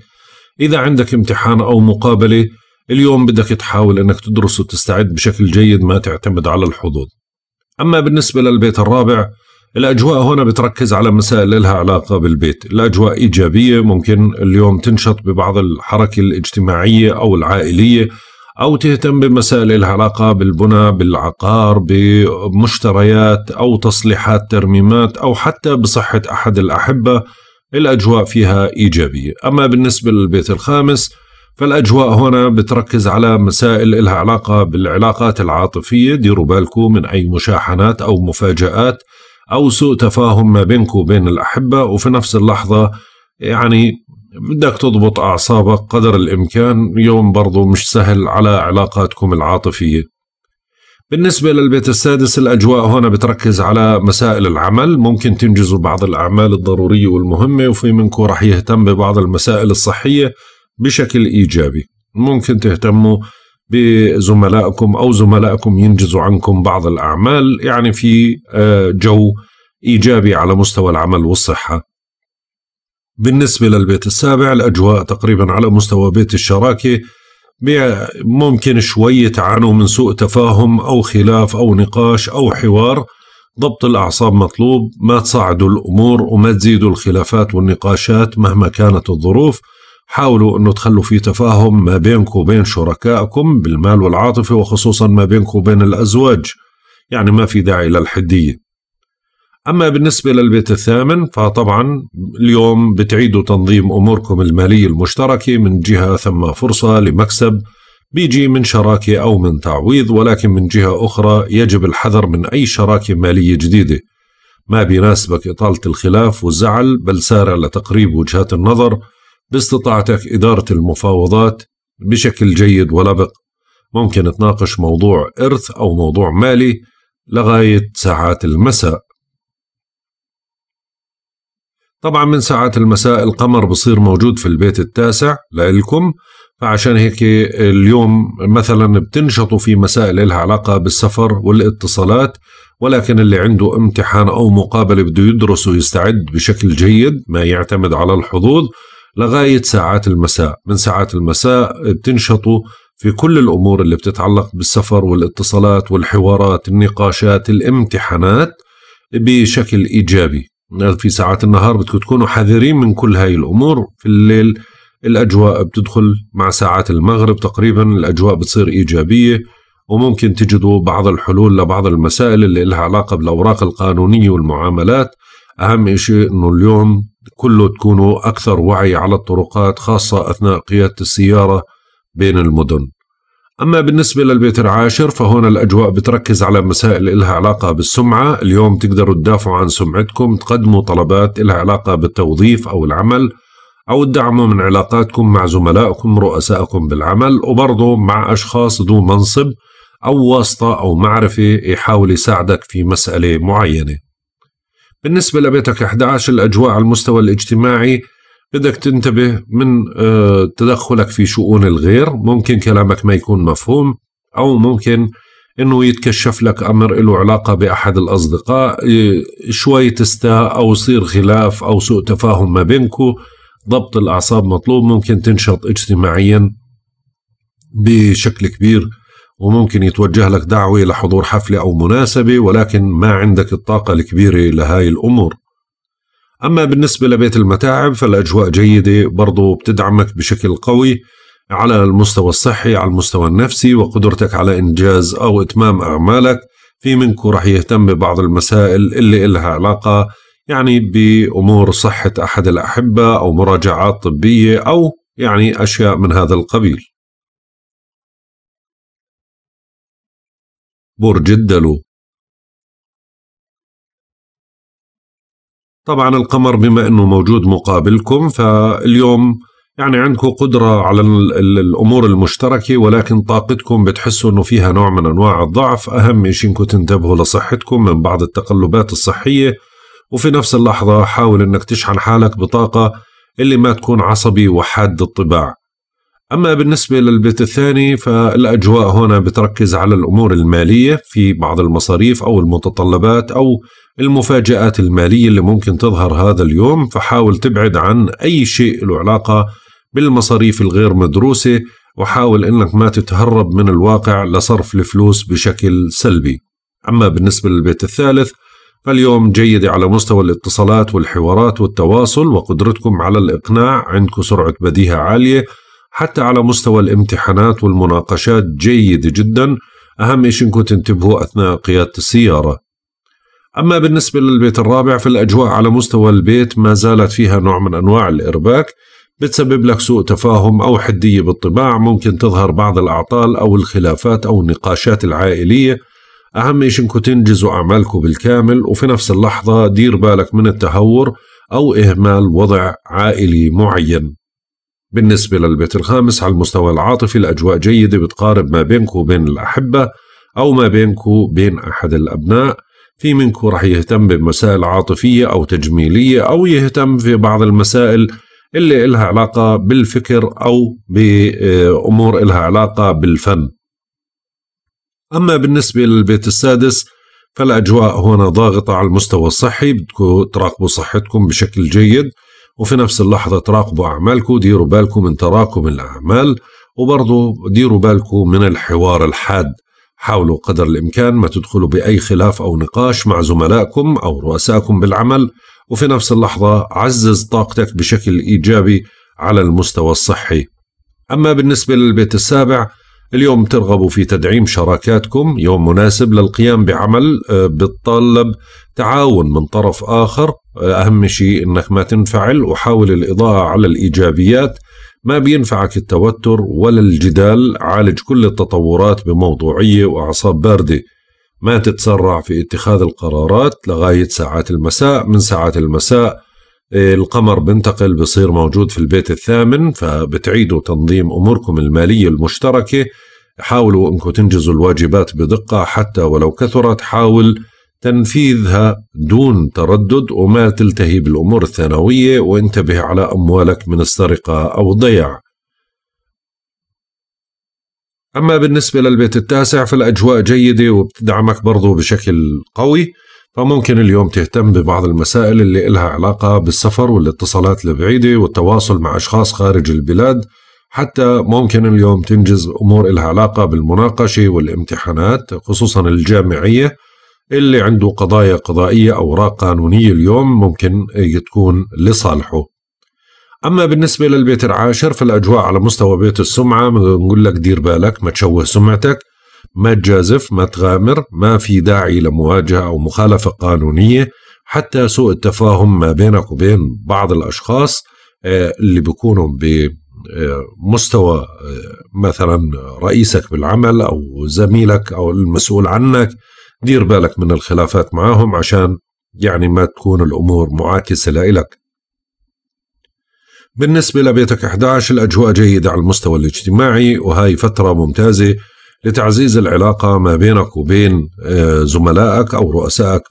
إذا عندك امتحان أو مقابلة اليوم بدك تحاول انك تدرس وتستعد بشكل جيد ما تعتمد على الحظوظ اما بالنسبه للبيت الرابع الاجواء هنا بتركز على مسائل لها علاقه بالبيت الاجواء ايجابيه ممكن اليوم تنشط ببعض الحركه الاجتماعيه او العائليه او تهتم بمسائل لها علاقه بالبنى بالعقار بمشتريات او تصليحات ترميمات او حتى بصحه احد الاحبه الاجواء فيها ايجابيه اما بالنسبه للبيت الخامس فالأجواء هنا بتركز على مسائل لها علاقة بالعلاقات العاطفية ديروا بالكم من أي مشاحنات أو مفاجآت أو سوء تفاهم ما بينك وبين الأحبة وفي نفس اللحظة يعني بدك تضبط أعصابك قدر الإمكان يوم برضو مش سهل على علاقاتكم العاطفية بالنسبة للبيت السادس الأجواء هنا بتركز على مسائل العمل ممكن تنجزوا بعض الأعمال الضرورية والمهمة وفي منكم رح يهتم ببعض المسائل الصحية بشكل إيجابي ممكن تهتموا بزملائكم أو زملائكم ينجزوا عنكم بعض الأعمال يعني في آه، جو إيجابي على مستوى العمل والصحة بالنسبة للبيت السابع الأجواء تقريبا على مستوى بيت الشراكة ممكن شوي تعانوا من سوء تفاهم أو خلاف أو نقاش أو حوار ضبط الأعصاب مطلوب ما تصعدوا الأمور وما تزيدوا الخلافات والنقاشات مهما كانت الظروف حاولوا أنه تخلوا في تفاهم ما بينكم وبين شركائكم بالمال والعاطفة وخصوصا ما بينكم وبين الأزواج يعني ما في داعي للحدية أما بالنسبة للبيت الثامن فطبعا اليوم بتعيدوا تنظيم أموركم المالية المشتركة من جهة ثم فرصة لمكسب بيجي من شراكة أو من تعويض ولكن من جهة أخرى يجب الحذر من أي شراكة مالية جديدة ما بيناسبك إطالة الخلاف والزعل بل سارع لتقريب وجهات النظر باستطاعتك إدارة المفاوضات بشكل جيد ولبق ممكن تناقش موضوع إرث أو موضوع مالي لغاية ساعات المساء طبعا من ساعات المساء القمر بصير موجود في البيت التاسع لإلكم فعشان هيك اليوم مثلا بتنشطوا في مسائل لها علاقة بالسفر والاتصالات ولكن اللي عنده امتحان أو مقابلة بده يدرس ويستعد بشكل جيد ما يعتمد على الحظوظ لغاية ساعات المساء من ساعات المساء بتنشطوا في كل الأمور اللي بتتعلق بالسفر والاتصالات والحوارات النقاشات الامتحانات بشكل إيجابي في ساعات النهار بدكم تكونوا حذرين من كل هاي الأمور في الليل الأجواء بتدخل مع ساعات المغرب تقريبا الأجواء بتصير إيجابية وممكن تجدوا بعض الحلول لبعض المسائل اللي لها علاقة بالأوراق القانونية والمعاملات أهم شيء أنه اليوم كله تكونوا أكثر وعي على الطرقات خاصة أثناء قيادة السيارة بين المدن أما بالنسبة للبيت العاشر فهون الأجواء بتركز على مسائل إلها علاقة بالسمعة اليوم تقدروا تدافعوا عن سمعتكم تقدموا طلبات إلها علاقة بالتوظيف أو العمل أو الدعم من علاقاتكم مع زملائكم رؤسائكم بالعمل وبرضه مع أشخاص ذو منصب أو واسطة أو معرفة يحاول يساعدك في مسألة معينة بالنسبة لبيتك 11 الأجواء على المستوى الاجتماعي بدك تنتبه من آه، تدخلك في شؤون الغير ممكن كلامك ما يكون مفهوم أو ممكن انه يتكشف لك امر له علاقه باحد الاصدقاء شوية استاء او يصير خلاف او سوء تفاهم ما بينكو ضبط الاعصاب مطلوب ممكن تنشط اجتماعيا بشكل كبير وممكن يتوجه لك دعوة لحضور حفلة أو مناسبة ولكن ما عندك الطاقة الكبيرة لهاي الأمور أما بالنسبة لبيت المتاعب فالأجواء جيدة برضو بتدعمك بشكل قوي على المستوى الصحي على المستوى النفسي وقدرتك على إنجاز أو إتمام أعمالك في منكم رح يهتم ببعض المسائل اللي إلها علاقة يعني بأمور صحة أحد الأحبة أو مراجعات طبية أو يعني أشياء من هذا القبيل برج الدلو طبعا القمر بما انه موجود مقابلكم فاليوم يعني عندكم قدرة على الأمور المشتركة ولكن طاقتكم بتحسوا أنه فيها نوع من أنواع الضعف أهم شيء أنكم تنتبهوا لصحتكم من بعض التقلبات الصحية وفي نفس اللحظة حاول أنك تشحن حالك بطاقة اللي ما تكون عصبي وحاد الطباع أما بالنسبة للبيت الثاني فالأجواء هنا بتركز على الأمور المالية في بعض المصاريف أو المتطلبات أو المفاجآت المالية اللي ممكن تظهر هذا اليوم فحاول تبعد عن أي شيء له علاقة بالمصاريف الغير مدروسة وحاول أنك ما تتهرب من الواقع لصرف الفلوس بشكل سلبي أما بالنسبة للبيت الثالث فاليوم جيدة على مستوى الاتصالات والحوارات والتواصل وقدرتكم على الإقناع عندكم سرعة بديهة عالية حتى على مستوى الامتحانات والمناقشات جيدة جدا أهم شيء انكم تنتبهوا أثناء قيادة السيارة أما بالنسبة للبيت الرابع فالأجواء على مستوى البيت ما زالت فيها نوع من أنواع الإرباك بتسبب لك سوء تفاهم أو حدية بالطباع ممكن تظهر بعض الأعطال أو الخلافات أو النقاشات العائلية أهم شيء إنكم تنجزوا أعمالكم بالكامل وفي نفس اللحظة دير بالك من التهور أو إهمال وضع عائلي معين بالنسبة للبيت الخامس على المستوى العاطفي الأجواء جيدة بتقارب ما بينك وبين الأحبة أو ما بينك وبين أحد الأبناء في منك رح يهتم بمسائل عاطفية أو تجميلية أو يهتم في بعض المسائل اللي إلها علاقة بالفكر أو بأمور إلها علاقة بالفن أما بالنسبة للبيت السادس فالأجواء هنا ضاغطة على المستوى الصحي بدكم تراقبوا صحتكم بشكل جيد وفي نفس اللحظة تراقبوا أعمالكم ديروا بالكم من تراكم الأعمال وبرضه ديروا بالكم من الحوار الحاد حاولوا قدر الإمكان ما تدخلوا بأي خلاف أو نقاش مع زملائكم أو رؤسائكم بالعمل وفي نفس اللحظة عزز طاقتك بشكل إيجابي على المستوى الصحي أما بالنسبة للبيت السابع اليوم ترغبوا في تدعيم شراكاتكم يوم مناسب للقيام بعمل آه، بتطلب تعاون من طرف آخر آه، أهم شيء أنك ما تنفعل وحاول الإضاءة على الإيجابيات ما بينفعك التوتر ولا الجدال عالج كل التطورات بموضوعية وأعصاب باردة ما تتسرع في اتخاذ القرارات لغاية ساعات المساء من ساعات المساء القمر بنتقل بصير موجود في البيت الثامن فبتعيدوا تنظيم اموركم الماليه المشتركه حاولوا انكم تنجزوا الواجبات بدقه حتى ولو كثرت حاول تنفيذها دون تردد وما تلتهي بالامور الثانويه وانتبه على اموالك من السرقه او الضياع. اما بالنسبه للبيت التاسع فالاجواء جيده وبتدعمك برضه بشكل قوي. فممكن اليوم تهتم ببعض المسائل اللي إلها علاقة بالسفر والاتصالات البعيدة والتواصل مع أشخاص خارج البلاد حتى ممكن اليوم تنجز أمور إلها علاقة بالمناقشة والامتحانات خصوصا الجامعية اللي عنده قضايا قضائية أوراق قانونية اليوم ممكن تكون لصالحه أما بالنسبة للبيت العاشر فالأجواء على مستوى بيت السمعة بنقول لك دير بالك ما تشوه سمعتك ما تجازف ما تغامر ما في داعي لمواجهة أو مخالفة قانونية حتى سوء التفاهم ما بينك وبين بعض الأشخاص آه، اللي بيكونوا بمستوى آه، آه، مثلا رئيسك بالعمل أو زميلك أو المسؤول عنك دير بالك من الخلافات معهم عشان يعني ما تكون الأمور معاكسة لإلك بالنسبة لبيتك 11 الأجواء جيدة على المستوى الاجتماعي وهاي فترة ممتازة لتعزيز العلاقة ما بينك وبين آه، زملائك أو رؤسائك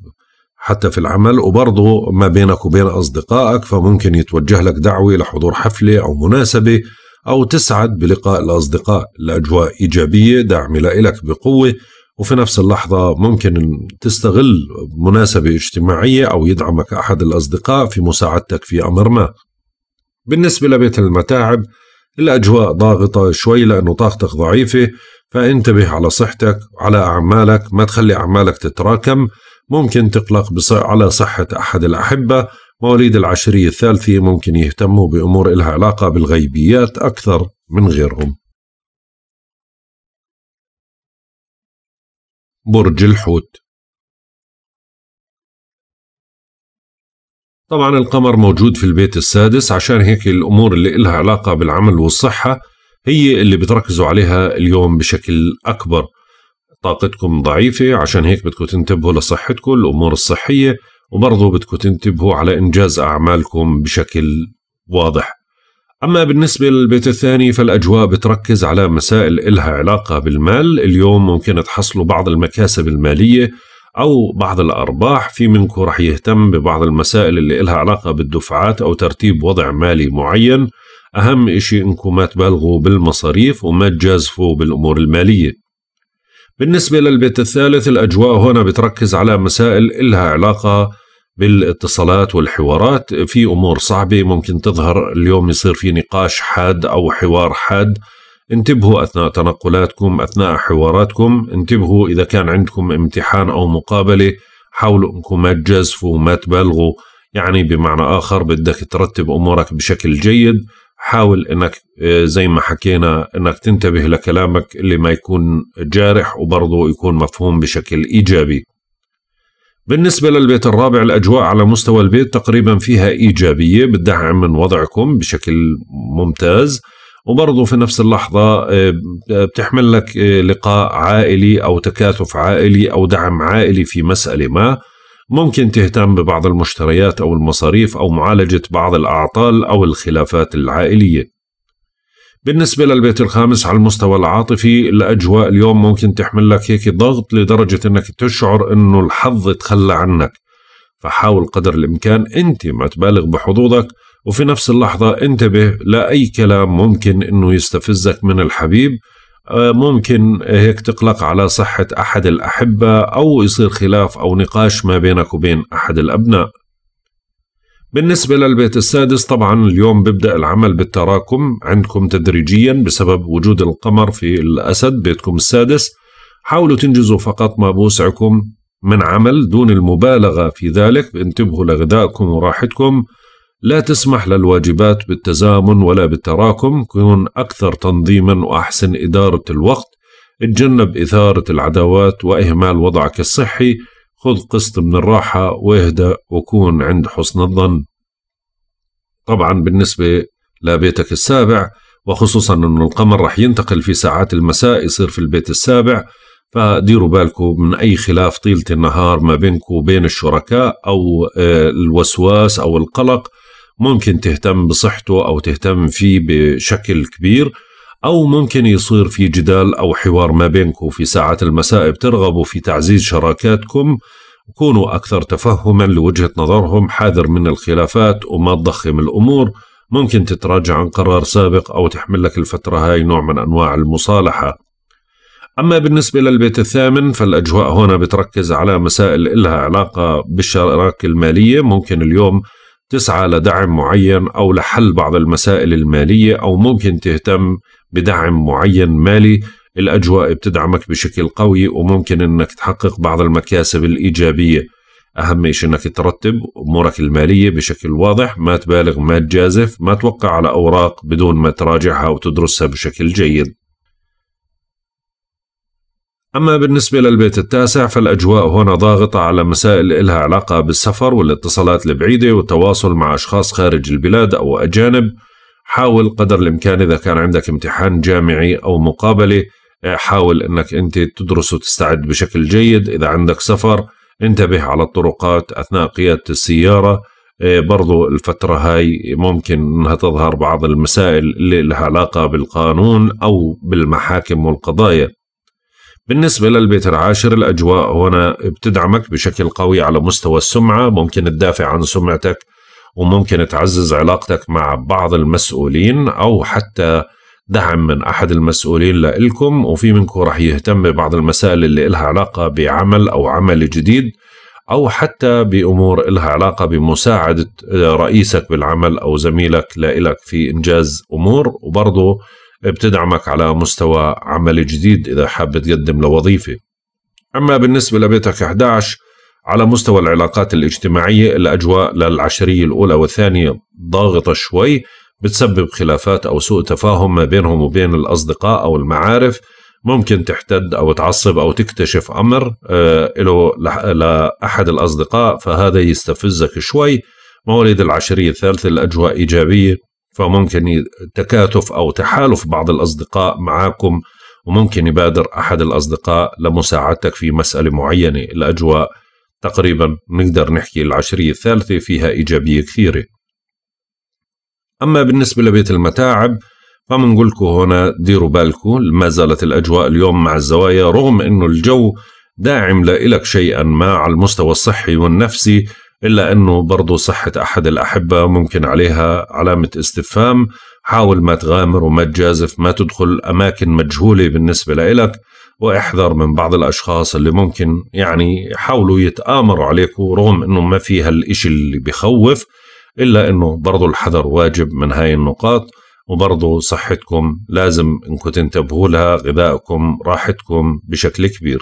حتى في العمل وبرضه ما بينك وبين أصدقائك فممكن يتوجه لك دعوة لحضور حفلة أو مناسبة أو تسعد بلقاء الأصدقاء الأجواء إيجابية داعمة لك بقوة وفي نفس اللحظة ممكن تستغل مناسبة اجتماعية أو يدعمك أحد الأصدقاء في مساعدتك في أمر ما بالنسبة لبيت المتاعب الأجواء ضاغطة شوي لأنه طاقتك ضعيفة فانتبه على صحتك وعلى أعمالك ما تخلي أعمالك تتراكم ممكن تقلق على صحة أحد الأحبة مواليد العشرية الثالثة ممكن يهتموا بأمور إلها علاقة بالغيبيات أكثر من غيرهم برج الحوت طبعا القمر موجود في البيت السادس عشان هيك الأمور اللي إلها علاقة بالعمل والصحة هي اللي بتركزوا عليها اليوم بشكل أكبر طاقتكم ضعيفة عشان هيك بدكم تنتبهوا لصحتكم الأمور الصحية وبرضه بدكم تنتبهوا على إنجاز أعمالكم بشكل واضح أما بالنسبة للبيت الثاني فالأجواء بتركز على مسائل إلها علاقة بالمال اليوم ممكن تحصلوا بعض المكاسب المالية أو بعض الأرباح في منكم رح يهتم ببعض المسائل اللي إلها علاقة بالدفعات أو ترتيب وضع مالي معين أهم إشي إنكم ما تبالغوا بالمصاريف وما تجازفوا بالأمور المالية بالنسبة للبيت الثالث الأجواء هنا بتركز على مسائل إلها علاقة بالاتصالات والحوارات في أمور صعبة ممكن تظهر اليوم يصير في نقاش حاد أو حوار حاد انتبهوا أثناء تنقلاتكم أثناء حواراتكم انتبهوا إذا كان عندكم امتحان أو مقابلة حاولوا أنكم ما تجازفوا وما تبالغوا يعني بمعنى آخر بدك ترتب أمورك بشكل جيد حاول انك آه، زي ما حكينا انك تنتبه لكلامك اللي ما يكون جارح وبرضه يكون مفهوم بشكل ايجابي. بالنسبة للبيت الرابع الأجواء على مستوى البيت تقريبا فيها إيجابية بالدعم من وضعكم بشكل ممتاز وبرضه في نفس اللحظة آه، بتحمل لك آه، لقاء عائلي أو تكاثف عائلي أو دعم عائلي في مسألة ما ممكن تهتم ببعض المشتريات أو المصاريف أو معالجة بعض الأعطال أو الخلافات العائلية بالنسبة للبيت الخامس على المستوى العاطفي الأجواء اليوم ممكن تحمل لك هيك ضغط لدرجة أنك تشعر أنه الحظ تخلى عنك فحاول قدر الإمكان أنت ما تبالغ بحظوظك وفي نفس اللحظة انتبه لأي كلام ممكن أنه يستفزك من الحبيب آه، ممكن هيك تقلق على صحة أحد الأحبة أو يصير خلاف أو نقاش ما بينك وبين أحد الأبناء بالنسبة للبيت السادس طبعا اليوم ببدأ العمل بالتراكم عندكم تدريجيا بسبب وجود القمر في الأسد بيتكم السادس حاولوا تنجزوا فقط ما بوسعكم من عمل دون المبالغة في ذلك انتبهوا لغذائكم وراحتكم لا تسمح للواجبات بالتزامن ولا بالتراكم كن أكثر تنظيما وأحسن إدارة الوقت اتجنب إثارة العداوات وإهمال وضعك الصحي خذ قسط من الراحة واهدأ وكون عند حسن الظن طبعا بالنسبة لبيتك السابع وخصوصا أن القمر رح ينتقل في ساعات المساء يصير في البيت السابع فديروا بالكم من أي خلاف طيلة النهار ما بينكم وبين الشركاء أو آه، الوسواس أو القلق ممكن تهتم بصحته أو تهتم فيه بشكل كبير أو ممكن يصير في جدال أو حوار ما بينكم في ساعات المساء بترغبوا في تعزيز شراكاتكم كونوا أكثر تفهما لوجهة نظرهم حاذر من الخلافات وما تضخم الأمور ممكن تتراجع عن قرار سابق أو تحمل لك الفترة هاي نوع من أنواع المصالحة أما بالنسبة للبيت الثامن فالأجواء هنا بتركز على مسائل إلها علاقة بالشراكة المالية ممكن اليوم تسعى لدعم معين أو لحل بعض المسائل المالية أو ممكن تهتم بدعم معين مالي الأجواء بتدعمك بشكل قوي وممكن أنك تحقق بعض المكاسب الإيجابية أهم شيء أنك ترتب أمورك المالية بشكل واضح ما تبالغ ما تجازف ما توقع على أوراق بدون ما تراجعها وتدرسها بشكل جيد أما بالنسبة للبيت التاسع فالأجواء هنا ضاغطة على مسائل إلها علاقة بالسفر والاتصالات البعيدة والتواصل مع أشخاص خارج البلاد أو أجانب حاول قدر الإمكان إذا كان عندك امتحان جامعي أو مقابلة إيه، حاول أنك أنت تدرس وتستعد بشكل جيد إذا عندك سفر انتبه على الطرقات أثناء قيادة السيارة إيه، برضو الفترة هاي ممكن أنها تظهر بعض المسائل اللي لها علاقة بالقانون أو بالمحاكم والقضايا بالنسبة للبيت العاشر الأجواء هنا بتدعمك بشكل قوي على مستوى السمعة ممكن تدافع عن سمعتك وممكن تعزز علاقتك مع بعض المسؤولين أو حتى دعم من أحد المسؤولين لإلكم وفي منكم رح يهتم ببعض المسائل اللي إلها علاقة بعمل أو عمل جديد أو حتى بأمور إلها علاقة بمساعدة آه، رئيسك بالعمل أو زميلك لإلك في إنجاز أمور وبرضه بتدعمك على مستوى عمل جديد إذا حاب تقدم لوظيفة أما بالنسبة لبيتك 11 على مستوى العلاقات الاجتماعية الأجواء للعشرية الأولى والثانية ضاغطة شوي بتسبب خلافات أو سوء تفاهم ما بينهم وبين الأصدقاء أو المعارف ممكن تحتد أو تعصب أو تكتشف أمر آه، له لأحد الأصدقاء فهذا يستفزك شوي مواليد العشرية الثالثة الأجواء إيجابية فممكن تكاتف أو تحالف بعض الأصدقاء معكم وممكن يبادر أحد الأصدقاء لمساعدتك في مسألة معينة الأجواء تقريبا نقدر نحكي العشرية الثالثة فيها إيجابية كثيرة أما بالنسبة لبيت المتاعب فمنقول لكم هنا ديروا بالكم ما زالت الأجواء اليوم مع الزوايا رغم أنه الجو داعم لإلك شيئا ما على المستوى الصحي والنفسي إلا أنه برضو صحة أحد الأحبة ممكن عليها علامة استفهام حاول ما تغامر وما تجازف ما تدخل أماكن مجهولة بالنسبة لإلك واحذر من بعض الأشخاص اللي ممكن يعني يحاولوا يتآمروا عليك رغم أنه ما في هالإشي اللي بخوف إلا أنه برضو الحذر واجب من هاي النقاط وبرضو صحتكم لازم انكم تنتبهوا لها غذائكم راحتكم بشكل كبير